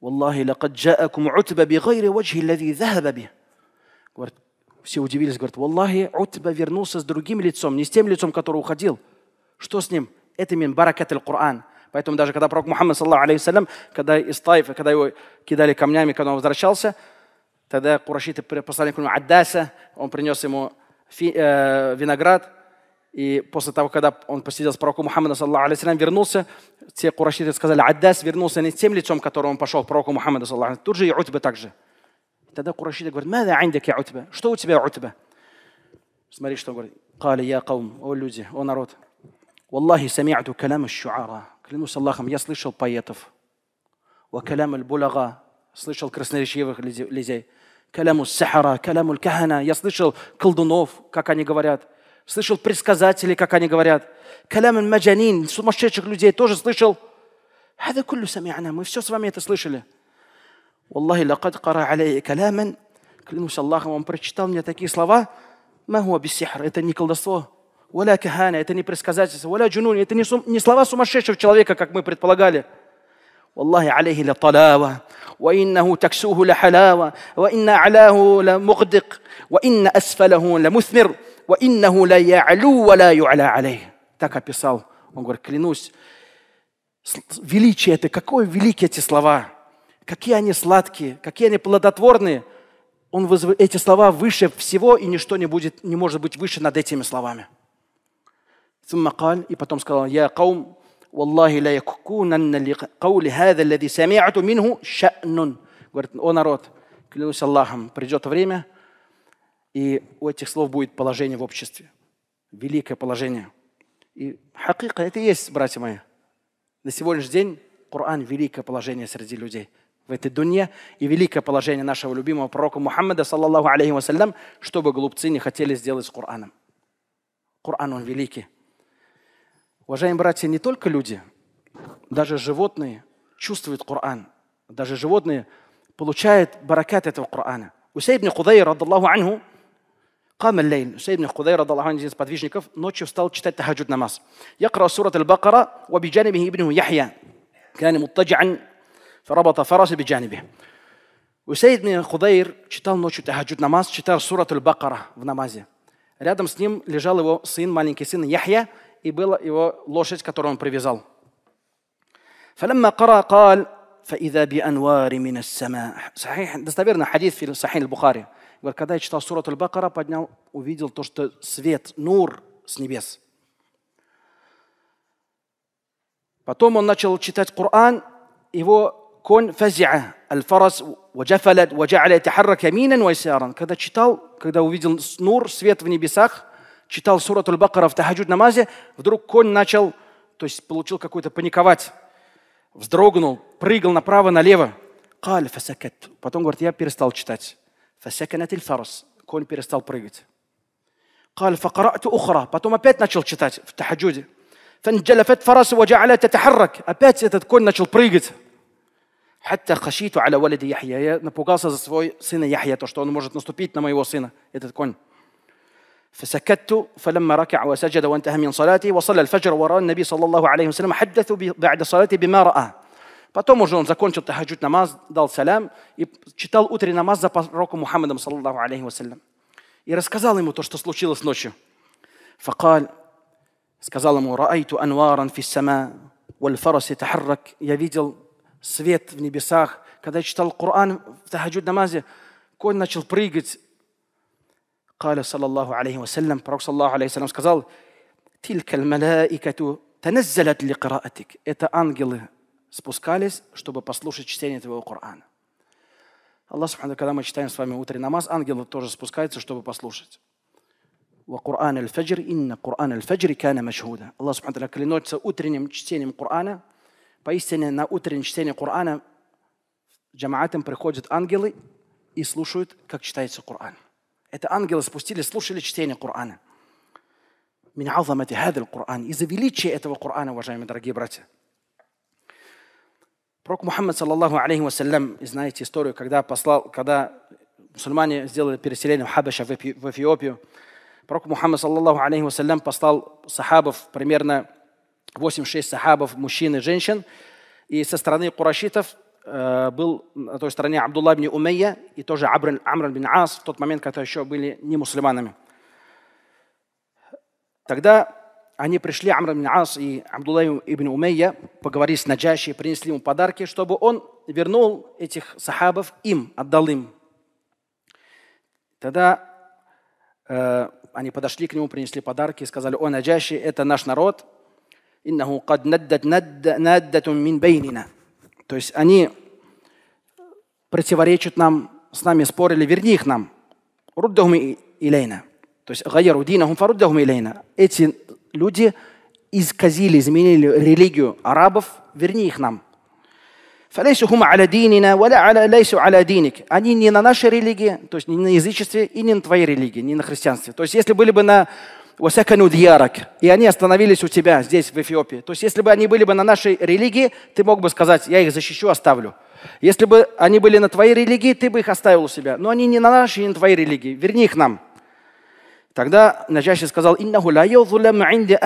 Speaker 1: Валлахи лакад джаакум утба би гайри ваджхи лави захаба Говорит, все удивились, говорят, Валлахи, Утба вернулся с другим лицом, не с тем лицом, который уходил. Что с ним? Это мин баракат аль-Кур'ан. Поэтому даже когда пророк Мухаммад, саллаху алейхиссалям, когда из Таифа, когда его кидали камнями, когда он возвращался, тогда курашиты послали ему Аддаса, он принес ему фи, э, виноград, и после того, когда он посидел с пророком Мухаммадом, саллаху алейхи вернулся, те курашиты сказали, Аддас вернулся не с тем лицом, которым он пошел к пророку Мухаммаду, саллаху Тут же и Утба также. Тогда курашиты говорят, «Мада индек я Утба? Что у тебя Утба?» Смотри, что он говорит. «Кали я каум, о люди, о народ, والله سمعت كلام الشعراء Клянусь Аллахом, я слышал поэтов. Вакалям аль-булага. Слышал красноречивых людей. Каляму сахара, каляму кахана. Я слышал колдунов, как они говорят. Слышал предсказателей, как они говорят. Калям маджанин, сумасшедших людей тоже слышал. Мы все с вами это слышали. Аллахи лакад кара алей Клянусь Аллахом, он прочитал мне такие слова. Махуа бисихр. Это не колдовство. Уаля кахана, это не предсказательство. Уаля джунун, это не, сум, не слова сумасшедшего человека, как мы предполагали. والله عليه لطلاوة وإنه تكسوه لحلاوة وإن أعلاه لمغدق وإن أسفله لمثمر وإنه لا يعلو ولا يعلى عليه так описал. Он говорит, клянусь, величие это, какое великие эти слова, какие они сладкие, какие они плодотворные. Он вызв... Эти слова выше всего, и ничто не, будет, не может быть выше над этими словами. ثم قال и потом сказал يا قوم والله لا يكونن لقول هذا الذي سمعت منه شأن говорит о народ клянусь Аллахом придет время и у этих слов будет положение в обществе великое положение и хакика это и есть братья мои на сегодняшний день Коран великое положение среди людей в этой дуне, и великое положение нашего любимого пророка Мухаммада, саллаллаху алейхи вассалям, чтобы глупцы не хотели сделать с Кораном. Коран, он великий. Уважаемые братья, не только люди, даже животные чувствуют Коран. Даже животные получают баракат этого Корана. Усей ибн Худей, радаллаху анху, قام الليل سيد بن خذير رضي الله عنه из подвижников ночью встал читать тахаджуд намаз. يقرأ سورة البقرة وبجانبه ابنه يحيى كان مضطجعا فربط فرسه بجانبه. Усейд бн Худейр читал ночью тахаджуд намаз, читал Суратуль Бакара в намазе. Рядом с ним лежал его сын, маленький сын Яхья – и была его лошадь, которую он привязал. فلما قرأ قال فإذا بأنوار من السماء صحيح достоверно حديث في صحيح البخاري говорит, когда я читал сурат аль-Бакара, поднял, увидел то, что свет, нур с небес. Потом он начал читать Коран, его конь фазиа, аль-фарас, ваджафалат, ваджа'аля тахаррак яминан ва Когда читал, когда увидел нур, свет в небесах – читал сурат аль-Бакара в тахаджуд намазе, вдруг конь начал, то есть получил какой-то паниковать, вздрогнул, прыгал направо-налево. Каль фасакет. Потом говорит, я перестал читать. Фасаканат фарс. Конь перестал прыгать. Каль факарату ухра. Потом опять начал читать в тахаджуде. فانجلفت فرس Опять этот конь начал прыгать. Я напугался за свой сына Яхья, то, что он может наступить на моего сына, этот конь. فسكت فلما ركع وسجد وانتهى من صلاته وصلى الفجر وراء النبي صلى الله عليه وسلم حدث بعد صلاته بما رأى Потом уже он закончил тахаджут намаз, дал салям и читал утренний намаз за пророком Мухаммадом, саллаллаху алейхи вассалям. И рассказал ему то, что случилось ночью. Факал сказал ему, «Раайту анваран фи сама, валь фараси тахаррак». Я видел свет в небесах. Когда я читал Коран в тахаджут намазе, конь начал прыгать, قال صلى الله عليه وسلم пророк صلى الله عليه وسلم сказал تلك الملائكة تنزلت لقراءتك это ангелы спускались чтобы послушать чтение твоего Корана Аллах Субхану, когда мы читаем с вами утренний намаз, ангелы тоже спускаются, чтобы послушать. وقرآن الفجر إن قرآن الفجر كان مشهودا Аллах Субхану Таля клянется утренним чтением Корана. Поистине на утреннем чтении Корана джамаатам приходят ангелы и слушают, как читается Коран. Это ангелы спустились, слушали чтение Корана. Меня азамати хадал Коран. Из-за величия этого Корана, уважаемые дорогие братья. Пророк Мухаммад, саллаллаху алейхи вассалям, знаете историю, когда послал, когда мусульмане сделали переселение в Хабаша, в Эфиопию, Пророк Мухаммад, саллаллаху алейхи вассалям, послал сахабов, примерно 8-6 сахабов, мужчин и женщин, и со стороны курашитов Э, был на той стороне Абдулла ибн Умейя и тоже Абр, Амр бин Ас в тот момент, когда еще были не мусульманами. Тогда они пришли, Амр бин Ас и Абдулла ибн Умейя, поговорили с Наджаши, принесли ему подарки, чтобы он вернул этих сахабов им, отдал им. Тогда э, они подошли к нему, принесли подарки и сказали, о, Наджаши, это наш народ, иннаху кад наддат наддатун мин бейнина. То есть они противоречат нам, с нами спорили, верни их нам. Руддахум илейна. То есть гайяру динахум фаруддахум илейна. Эти люди исказили, изменили религию арабов, верни их нам. فليسوا هم على ديننا ولا على ليسوا Они не на нашей религии, то есть не на язычестве и не на твоей религии, не на христианстве. То есть если были бы на «Осякану дьярак». И они остановились у тебя здесь, в Эфиопии. То есть, если бы они были бы на нашей религии, ты мог бы сказать, я их защищу, оставлю. Если бы они были на твоей религии, ты бы их оставил у себя. Но они не на нашей, не на твоей религии. Верни их нам. Тогда Наджаши сказал, «Иннаху ла инди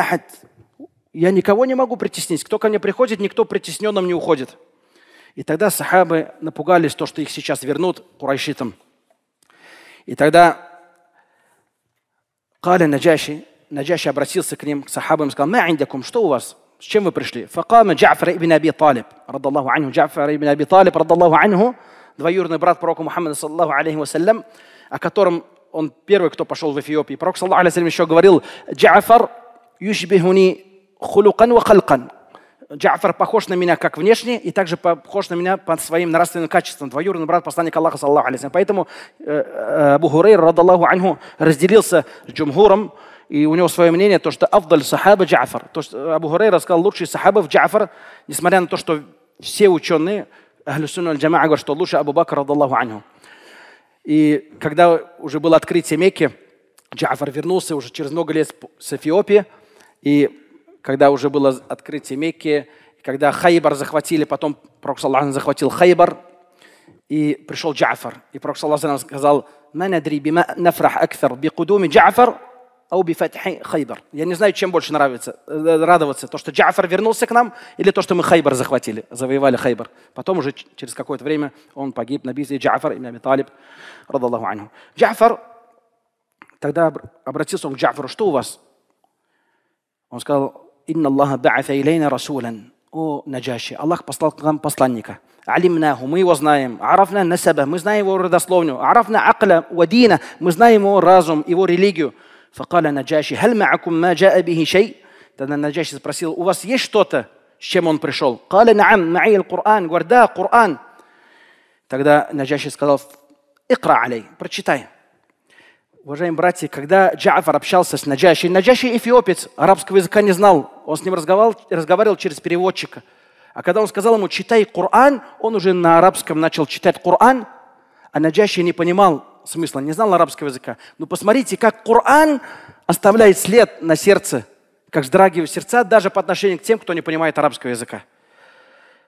Speaker 1: Я никого не могу притеснить. Кто ко мне приходит, никто притесненным не уходит. И тогда сахабы напугались, то, что их сейчас вернут курайшитам. И тогда قال النجاشي Наджаши обратился к ним, к сахабам, и сказал, «Ма индякум, что у вас? С чем вы пришли?» Факама Джафар ибн Аби Талиб, радаллаху анху, Джафар ибн Аби Талиб, радаллаху анху, двоюродный брат пророка Мухаммада, саллаху алейхи вассалям, о котором он первый, кто пошел в Эфиопию. Пророк, саллаху алейхи еще говорил, «Джафар юшбихуни хулукан ва халкан». Джафар похож на меня как внешне и также похож на меня под своим нравственным качеством. Двоюродный брат посланника Аллаха, саллаху алейхи Поэтому э, э, Абу Хурейр, радаллаху анху, разделился с джумхуром, и у него свое мнение, то, что Авдаль Сахаба Джафар. То, есть э, Абу Хурейра сказал, лучший в Джафар, несмотря на то, что все ученые, Ахлюсуна Аль-Джамаа говорят, что лучше Абу Бакр, радаллаху анху. И когда уже было открытие Мекки, Джафар вернулся уже через много лет с Эфиопии, и когда уже было открытие Мекки, когда Хайбар захватили, потом Пророк захватил Хайбар, и пришел Джафар. И Пророк сказал, Джафар, ау Хайбар. Я не знаю, чем больше нравится, э, радоваться, то, что Джафар вернулся к нам, или то, что мы Хайбар захватили, завоевали Хайбар. Потом уже через какое-то время он погиб на битве Джафар, имя Талиб, радаллаху анху. Джафар, тогда обратился он к Джафару, что у вас? Он сказал, إن الله بعث إلينا رسولا أو نجاشي الله بصلق غم بصلانيك علمناه مي وزنايم عرفنا نسبه مزنايم ورداسلونيو عرفنا عقله ودينه مزنايم ورازم إيو ريليجيو فقال نجاشي هل معكم ما جاء به شيء؟ تدنا نجاشي سبرسيل у вас есть что-то с قال نعم معي القرآن قردا قرآن تقدا نجاشي сказал اقرأ علي прочитай Уважаемые братья, когда Джафар общался с Наджашей, Наджаши эфиопец, арабского языка не знал, он с ним разговаривал, разговаривал через переводчика. А когда он сказал ему «читай Коран», он уже на арабском начал читать Коран, а Наджаши не понимал смысла, не знал арабского языка. Но ну, посмотрите, как Коран оставляет след на сердце, как вздрагивают сердца даже по отношению к тем, кто не понимает арабского языка.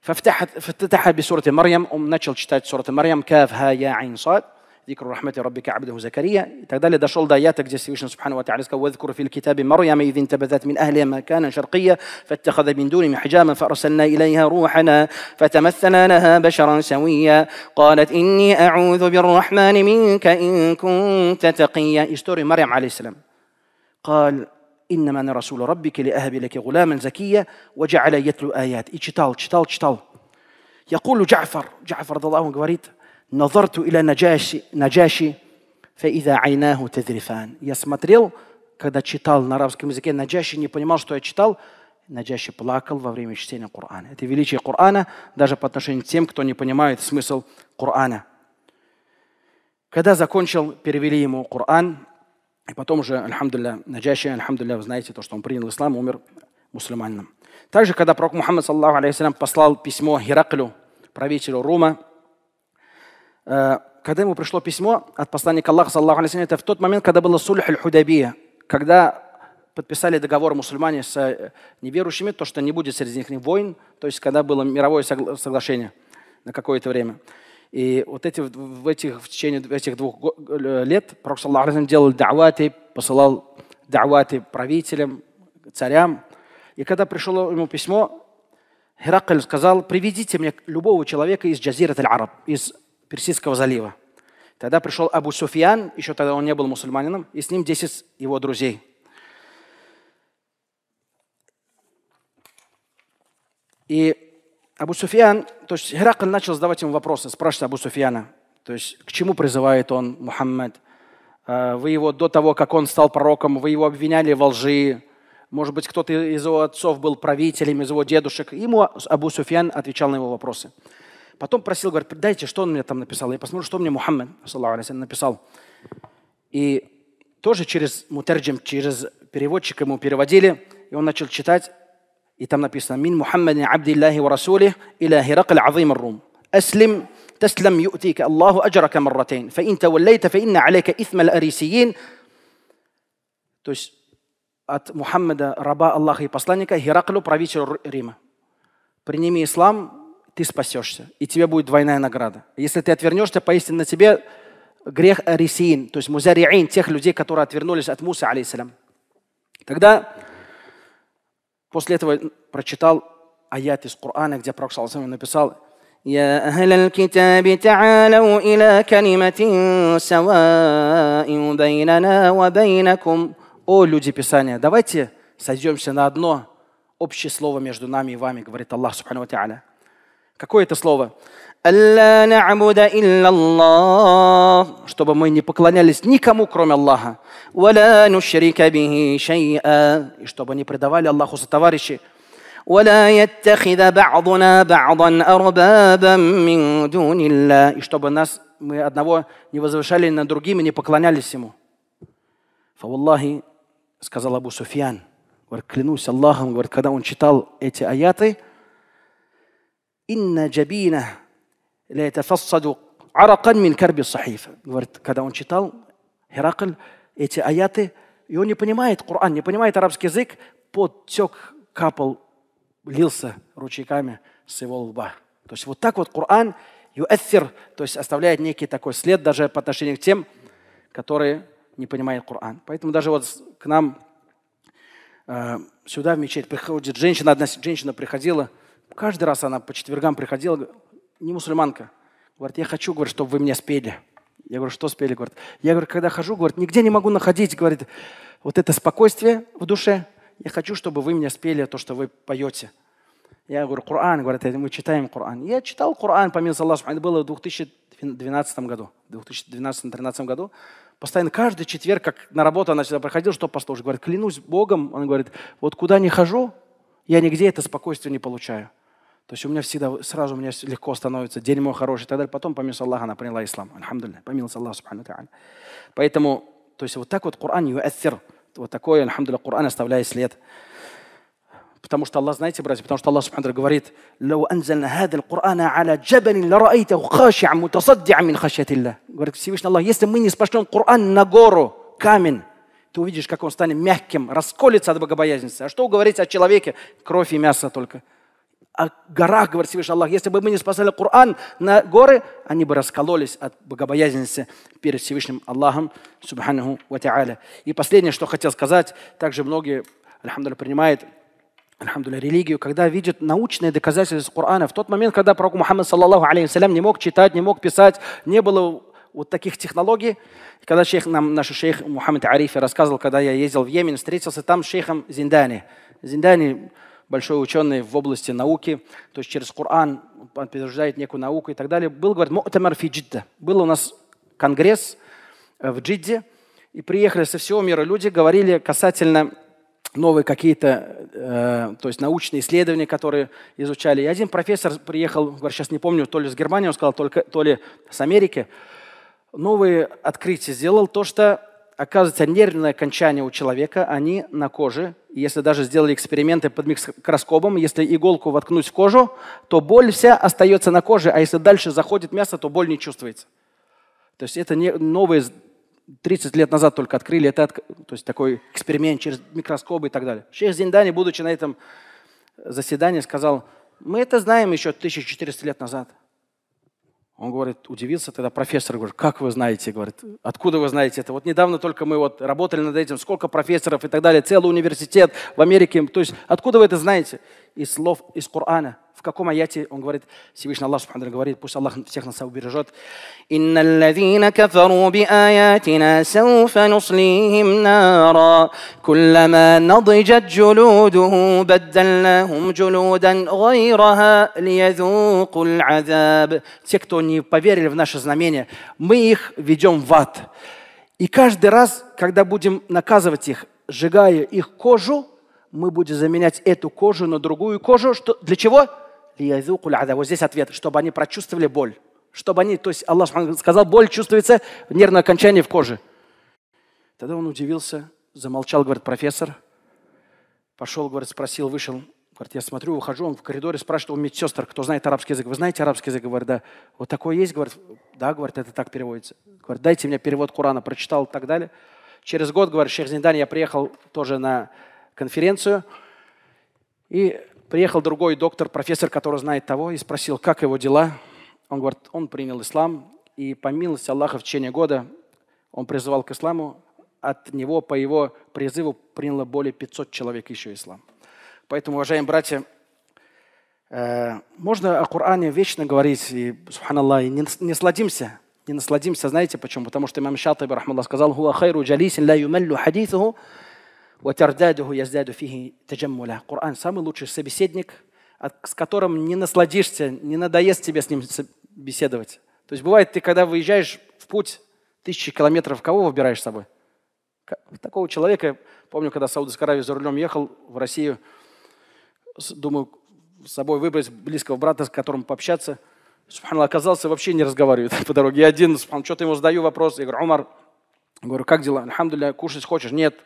Speaker 1: فافتتح بسورة مريم он начал читать сурата Марьям «Каф ха я айн сад» ذكر رحمة ربك عبده زكريا تدل دشول داياتك جسيوشن سبحانه وتعالى واذكر في الكتاب مريم إذ انتبذت من أهلها مكانا شرقيا فاتخذ من دونهم حجاما فأرسلنا إليها روحنا فتمثل لها بشرا سويا قالت إني أعوذ بالرحمن منك إن كنت تقيا استوري مريم عليه السلام قال إنما أنا رسول ربك لأهب لك غلاما زكيا وجعل يتلو آيات ичитал читал читал يقول جعفر جعفر رضي الله عنه «Назарту или наджаши, наджаши фаида айнаху тадрифан». Я смотрел, когда читал на арабском языке, Наджаши не понимал, что я читал, Наджаши плакал во время чтения Корана. Это величие Корана даже по отношению к тем, кто не понимает смысл Корана. Когда закончил, перевели ему Коран, и потом уже, альхамдулля, Наджаши, альхамдулля, вы знаете, то, что он принял ислам, умер мусульманином. Также, когда пророк Мухаммад, саллаху алейхи послал письмо Хераклю, правителю Рума, Э, когда ему пришло письмо от посланника Аллаха, саллаху алейхи это в тот момент, когда было сульх аль-худабия, когда подписали договор мусульмане с э, неверующими, то, что не будет среди них войн, то есть когда было мировое согла соглашение на какое-то время. И вот эти, в, этих, в течение этих двух э, лет Пророк Саллаху делал да'ваты, посылал да'ваты правителям, царям. И когда пришло ему письмо, Херакль сказал, приведите мне любого человека из Джазират араб из Персидского залива. Тогда пришел Абу Суфьян, еще тогда он не был мусульманином, и с ним 10 его друзей. И Абу Суфьян, то есть Геракл начал задавать ему вопросы, спрашивать Абу Суфьяна, то есть к чему призывает он Мухаммед, а, вы его до того, как он стал пророком, вы его обвиняли во лжи. Может быть, кто-то из его отцов был правителем, из его дедушек. Ему Абу Суфьян отвечал на его вопросы. Потом просил, говорит, дайте, что он мне там написал. Я посмотрю, что мне Мухаммад написал. И тоже через мутерджим, через переводчика ему переводили, и он начал читать, и там написано «Мин Мухаммадин абдиллахи ва расулих иля Хиракль азим рум Аслим таслам ю'тика Аллаху аджрака марратейн фаин таваллейта фаинна алейка ithма арисиин То есть от Мухаммада, раба Аллаха и посланника, Хераклю, правителю Рима. Приними ислам, ты спасешься, и тебе будет двойная награда. Если ты отвернешься, поистине на тебе грех арисиин, то есть музариин, тех людей, которые отвернулись от Муса, алейсалям. Тогда после этого прочитал аят из Корана, где Пророк Саласам написал, يا أهل الكتاب تعالوا إلى كلمة سواء بيننا وبينكم О, люди Писания, давайте сойдемся на одно общее слово между нами и вами, говорит Аллах Субхану Та'аля. Какое это слово? чтобы мы не поклонялись никому, кроме Аллаха, и чтобы не предавали Аллаху за товарищи, и чтобы нас, мы одного не возвышали над другим и не поклонялись ему. Фаваллахи, сказал Абу Суфьян, говорит, клянусь Аллахом, говорит, когда он читал эти аяты – инна джабина ля ятафассаду аракан мин карби сахифа. Говорит, когда он читал, Херакль, эти аяты, и он не понимает Коран, не понимает арабский язык, подтек капал, лился ручейками с его лба. То есть вот так вот Коран юэссир, то есть оставляет некий такой след даже по отношению к тем, которые не понимают Коран. Поэтому даже вот к нам э, сюда в мечеть приходит женщина, одна женщина приходила, Каждый раз она по четвергам приходила, не мусульманка. Говорит, я хочу, говорит, чтобы вы меня спели. Я говорю, что спели? Говорит, я говорю, когда хожу, говорит, нигде не могу находить, говорит, вот это спокойствие в душе. Я хочу, чтобы вы меня спели то, что вы поете. Я говорю, Коран, говорит, мы читаем Коран. Я читал Коран, помимо Аллаха, это было в 2012 году, 2012-2013 году. Постоянно каждый четверг, как на работу она сюда приходила, что послушать. Говорит, клянусь Богом, он говорит, вот куда не хожу, я нигде это спокойствие не получаю. То есть у меня всегда, сразу у меня легко становится день мой хороший и так далее. Потом, по Аллаха, она приняла ислам. алхамдулиллах по милости Аллаха, субхану Поэтому, то есть вот так вот Коран юассир. Вот такой, алхамдулиллах Коран оставляет след. Потому что Аллах, знаете, братья, потому что Аллах Субхану говорит, «Лау анзальна хадал Кур'ана аля джабалин лараайтаху хаши'ам мутасадди'ам мин хашятилля». Говорит Всевышний Аллах, если мы не спошлем Коран на гору, камень, ты увидишь, как он станет мягким, расколется от богобоязненности. А что говорить о человеке? Кровь и мясо только – о горах, говорит Всевышний Аллах. Если бы мы не спасали Коран на горы, они бы раскололись от богобоязненности перед Всевышним Аллахом, субханаху ва та'аля. И последнее, что хотел сказать, также многие, алхамдулилля, принимают Альхамдуля, религию, когда видят научные доказательства Корана, в тот момент, когда пророк Мухаммад, саллаллаху алейхиссалям, не мог читать, не мог писать, не было вот таких технологий. И когда шейх нам, наш шейх Мухаммад Арифи рассказывал, когда я ездил в Йемен, встретился там с шейхом Зиндани. Зиндани большой ученый в области науки, то есть через Коран он подтверждает некую науку и так далее, был, говорит, Му'тамар фи Был у нас конгресс э, в Джидде, и приехали со всего мира люди, говорили касательно новые какие-то, э, то есть научные исследования, которые изучали. И один профессор приехал, сейчас не помню, то ли с Германии, он сказал, только, то ли с Америки, новые открытия сделал, то, что оказывается, нервные окончания у человека, они на коже. Если даже сделали эксперименты под микроскопом, если иголку воткнуть в кожу, то боль вся остается на коже, а если дальше заходит мясо, то боль не чувствуется. То есть это не новые 30 лет назад только открыли, это то есть такой эксперимент через микроскопы и так далее. Шейх Зиндани, будучи на этом заседании, сказал, мы это знаем еще 1400 лет назад. Он говорит, удивился тогда профессор, говорит, как вы знаете, говорит, откуда вы знаете это? Вот недавно только мы вот работали над этим, сколько профессоров и так далее, целый университет в Америке, то есть откуда вы это знаете? Из слов из Корана в каком аяте он говорит, Всевышний Аллах Субхану говорит, пусть Аллах всех нас убережет. «Инна الذين كفروا بآياتنا سوف نصليهم نارا كلما نضجت جلوده بدلناهم جلودا غيرها ليذوقوا Те, кто не поверили в наши знамения, мы их ведем в ад. И каждый раз, когда будем наказывать их, сжигая их кожу, мы будем заменять эту кожу на другую кожу. Что, для чего? Вот здесь ответ, чтобы они прочувствовали боль. Чтобы они, то есть Аллах сказал, боль чувствуется в нервное окончание в коже. Тогда он удивился, замолчал, говорит, профессор. Пошел, говорит, спросил, вышел. Говорит, я смотрю, выхожу, он в коридоре спрашивает у медсестер, кто знает арабский язык. Вы знаете арабский язык? Говорит, да. Вот такое есть? Говорит, да, говорит, это так переводится. Говорит, дайте мне перевод Корана, прочитал и так далее. Через год, говорит, Шерзнидан, я приехал тоже на конференцию. И Приехал другой доктор, профессор, который знает того, и спросил, как его дела. Он говорит, он принял ислам, и по милости Аллаха в течение года он призывал к исламу. От него, по его призыву, приняло более 500 человек еще ислам. Поэтому, уважаемые братья, э, можно о Коране вечно говорить, и, субханаллах, и не, не сладимся. Не насладимся, знаете почему? Потому что имам Шатайб, рахмаллах, сказал, «Хуа хайру джалисин ла юмаллю хадисуху وَتَرْدَادُهُ يَزْدَادُ فِيهِ تَجَمُّلًا. Коран – самый лучший собеседник, с которым не насладишься, не надоест тебе с ним беседовать. То есть бывает, ты когда выезжаешь в путь тысячи километров, кого выбираешь с собой? Такого человека, помню, когда в Саудовской за рулем ехал в Россию, думаю, с собой выбрать близкого брата, с которым пообщаться. Субханаллах оказался, вообще не разговаривает [LAUGHS] по дороге. Я один, субхан, что-то ему задаю вопрос. Я говорю, Умар, говорю, как дела? Альхамдуля, кушать хочешь? Нет.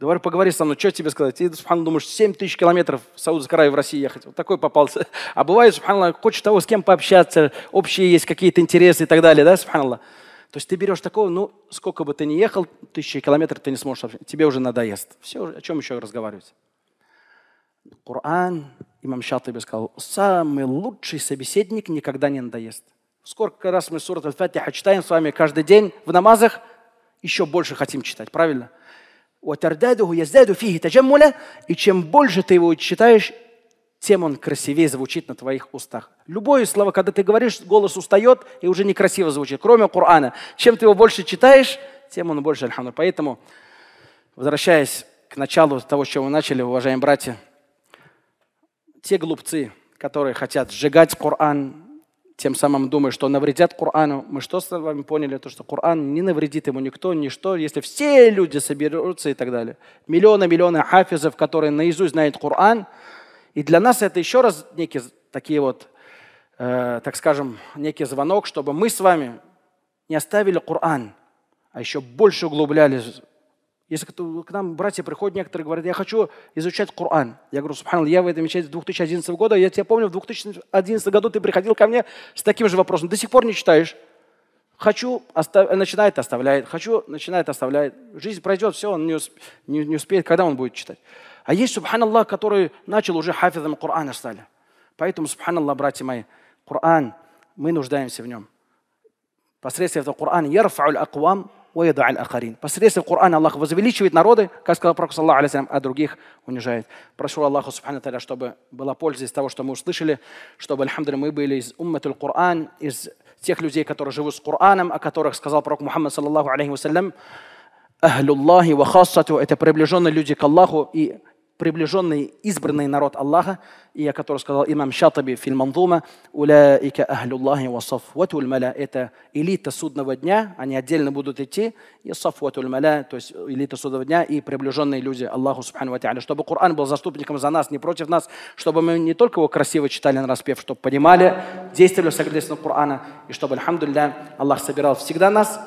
Speaker 1: Говорю, поговори со мной, что тебе сказать? И, субхану, думаешь, 7 тысяч километров в Саудовской Аравии в России ехать. Вот такой попался. А бывает, субханаллах, хочешь того, с кем пообщаться, общие есть какие-то интересы и так далее, да, субханаллах. То есть ты берешь такого, ну, сколько бы ты ни ехал, тысячи километров ты не сможешь общаться. Тебе уже надоест. Все, о чем еще разговаривать? Коран, имам тебе сказал, самый лучший собеседник никогда не надоест. Сколько раз мы сурат аль читаем с вами каждый день в намазах, еще больше хотим читать, правильно? وترداده يزداد فيه تجملا, и чем больше ты его читаешь, тем он красивее звучит на твоих устах. Любое слово, когда ты говоришь, голос устает и уже некрасиво звучит, кроме Корана. Чем ты его больше читаешь, тем он больше, альхамду. Поэтому, возвращаясь к началу того, с чего мы начали, уважаемые братья, те глупцы, которые хотят сжигать Коран, тем самым думая, что навредят Корану. Мы что с вами поняли? То, что Коран не навредит ему никто, ничто, если все люди соберутся и так далее. Миллионы, миллионы хафизов, которые наизусть знают Коран. И для нас это еще раз некие такие вот, э, так скажем, некий звонок, чтобы мы с вами не оставили Коран, а еще больше углублялись если к нам братья приходят, некоторые говорят, я хочу изучать Коран. Я говорю, субханаллах, я в этой мечети с 2011 года, я тебя помню, в 2011 году ты приходил ко мне с таким же вопросом. До сих пор не читаешь. Хочу, остав... начинает, оставляет. Хочу, начинает, оставляет. Жизнь пройдет, все, он не, усп... не, не успеет, когда он будет читать. А есть, субханаллах, который начал уже хафизом Корана стали. Поэтому, субханаллах, братья мои, Коран, мы нуждаемся в нем. Посредством этого Корана, ярфауль аквам, وَيَدَعَنْ آخَرِينَ. Посредством Корана Аллах возвеличивает народы, как сказал Пророк, وسلم, а других унижает. Прошу Аллаха субхану таля, чтобы была польза из того, что мы услышали, чтобы, альхамдулилля, мы были из умматуль Коран, из тех людей, которые живут с Кораном, о которых сказал Пророк Мухаммад, саллаху алейхи вассалям, «Ахлюллахи это приближенные люди к Аллаху, и приближенный, избранный народ Аллаха, и о котором сказал имам Шатаби Фильмандума, «Уляика ахлюллахи ва сафватуль маля» – это элита судного дня, они отдельно будут идти, и сафватуль маля, то есть элита судного дня и приближенные люди Аллаху Субхану Ва Та'аля, чтобы Коран был заступником за нас, не против нас, чтобы мы не только его красиво читали на распев, чтобы понимали, действовали согласно Корана, и чтобы, альхамдулля, Аллах собирал всегда нас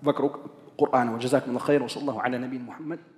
Speaker 1: вокруг Корана. وجزاكم الله خير وصلى الله على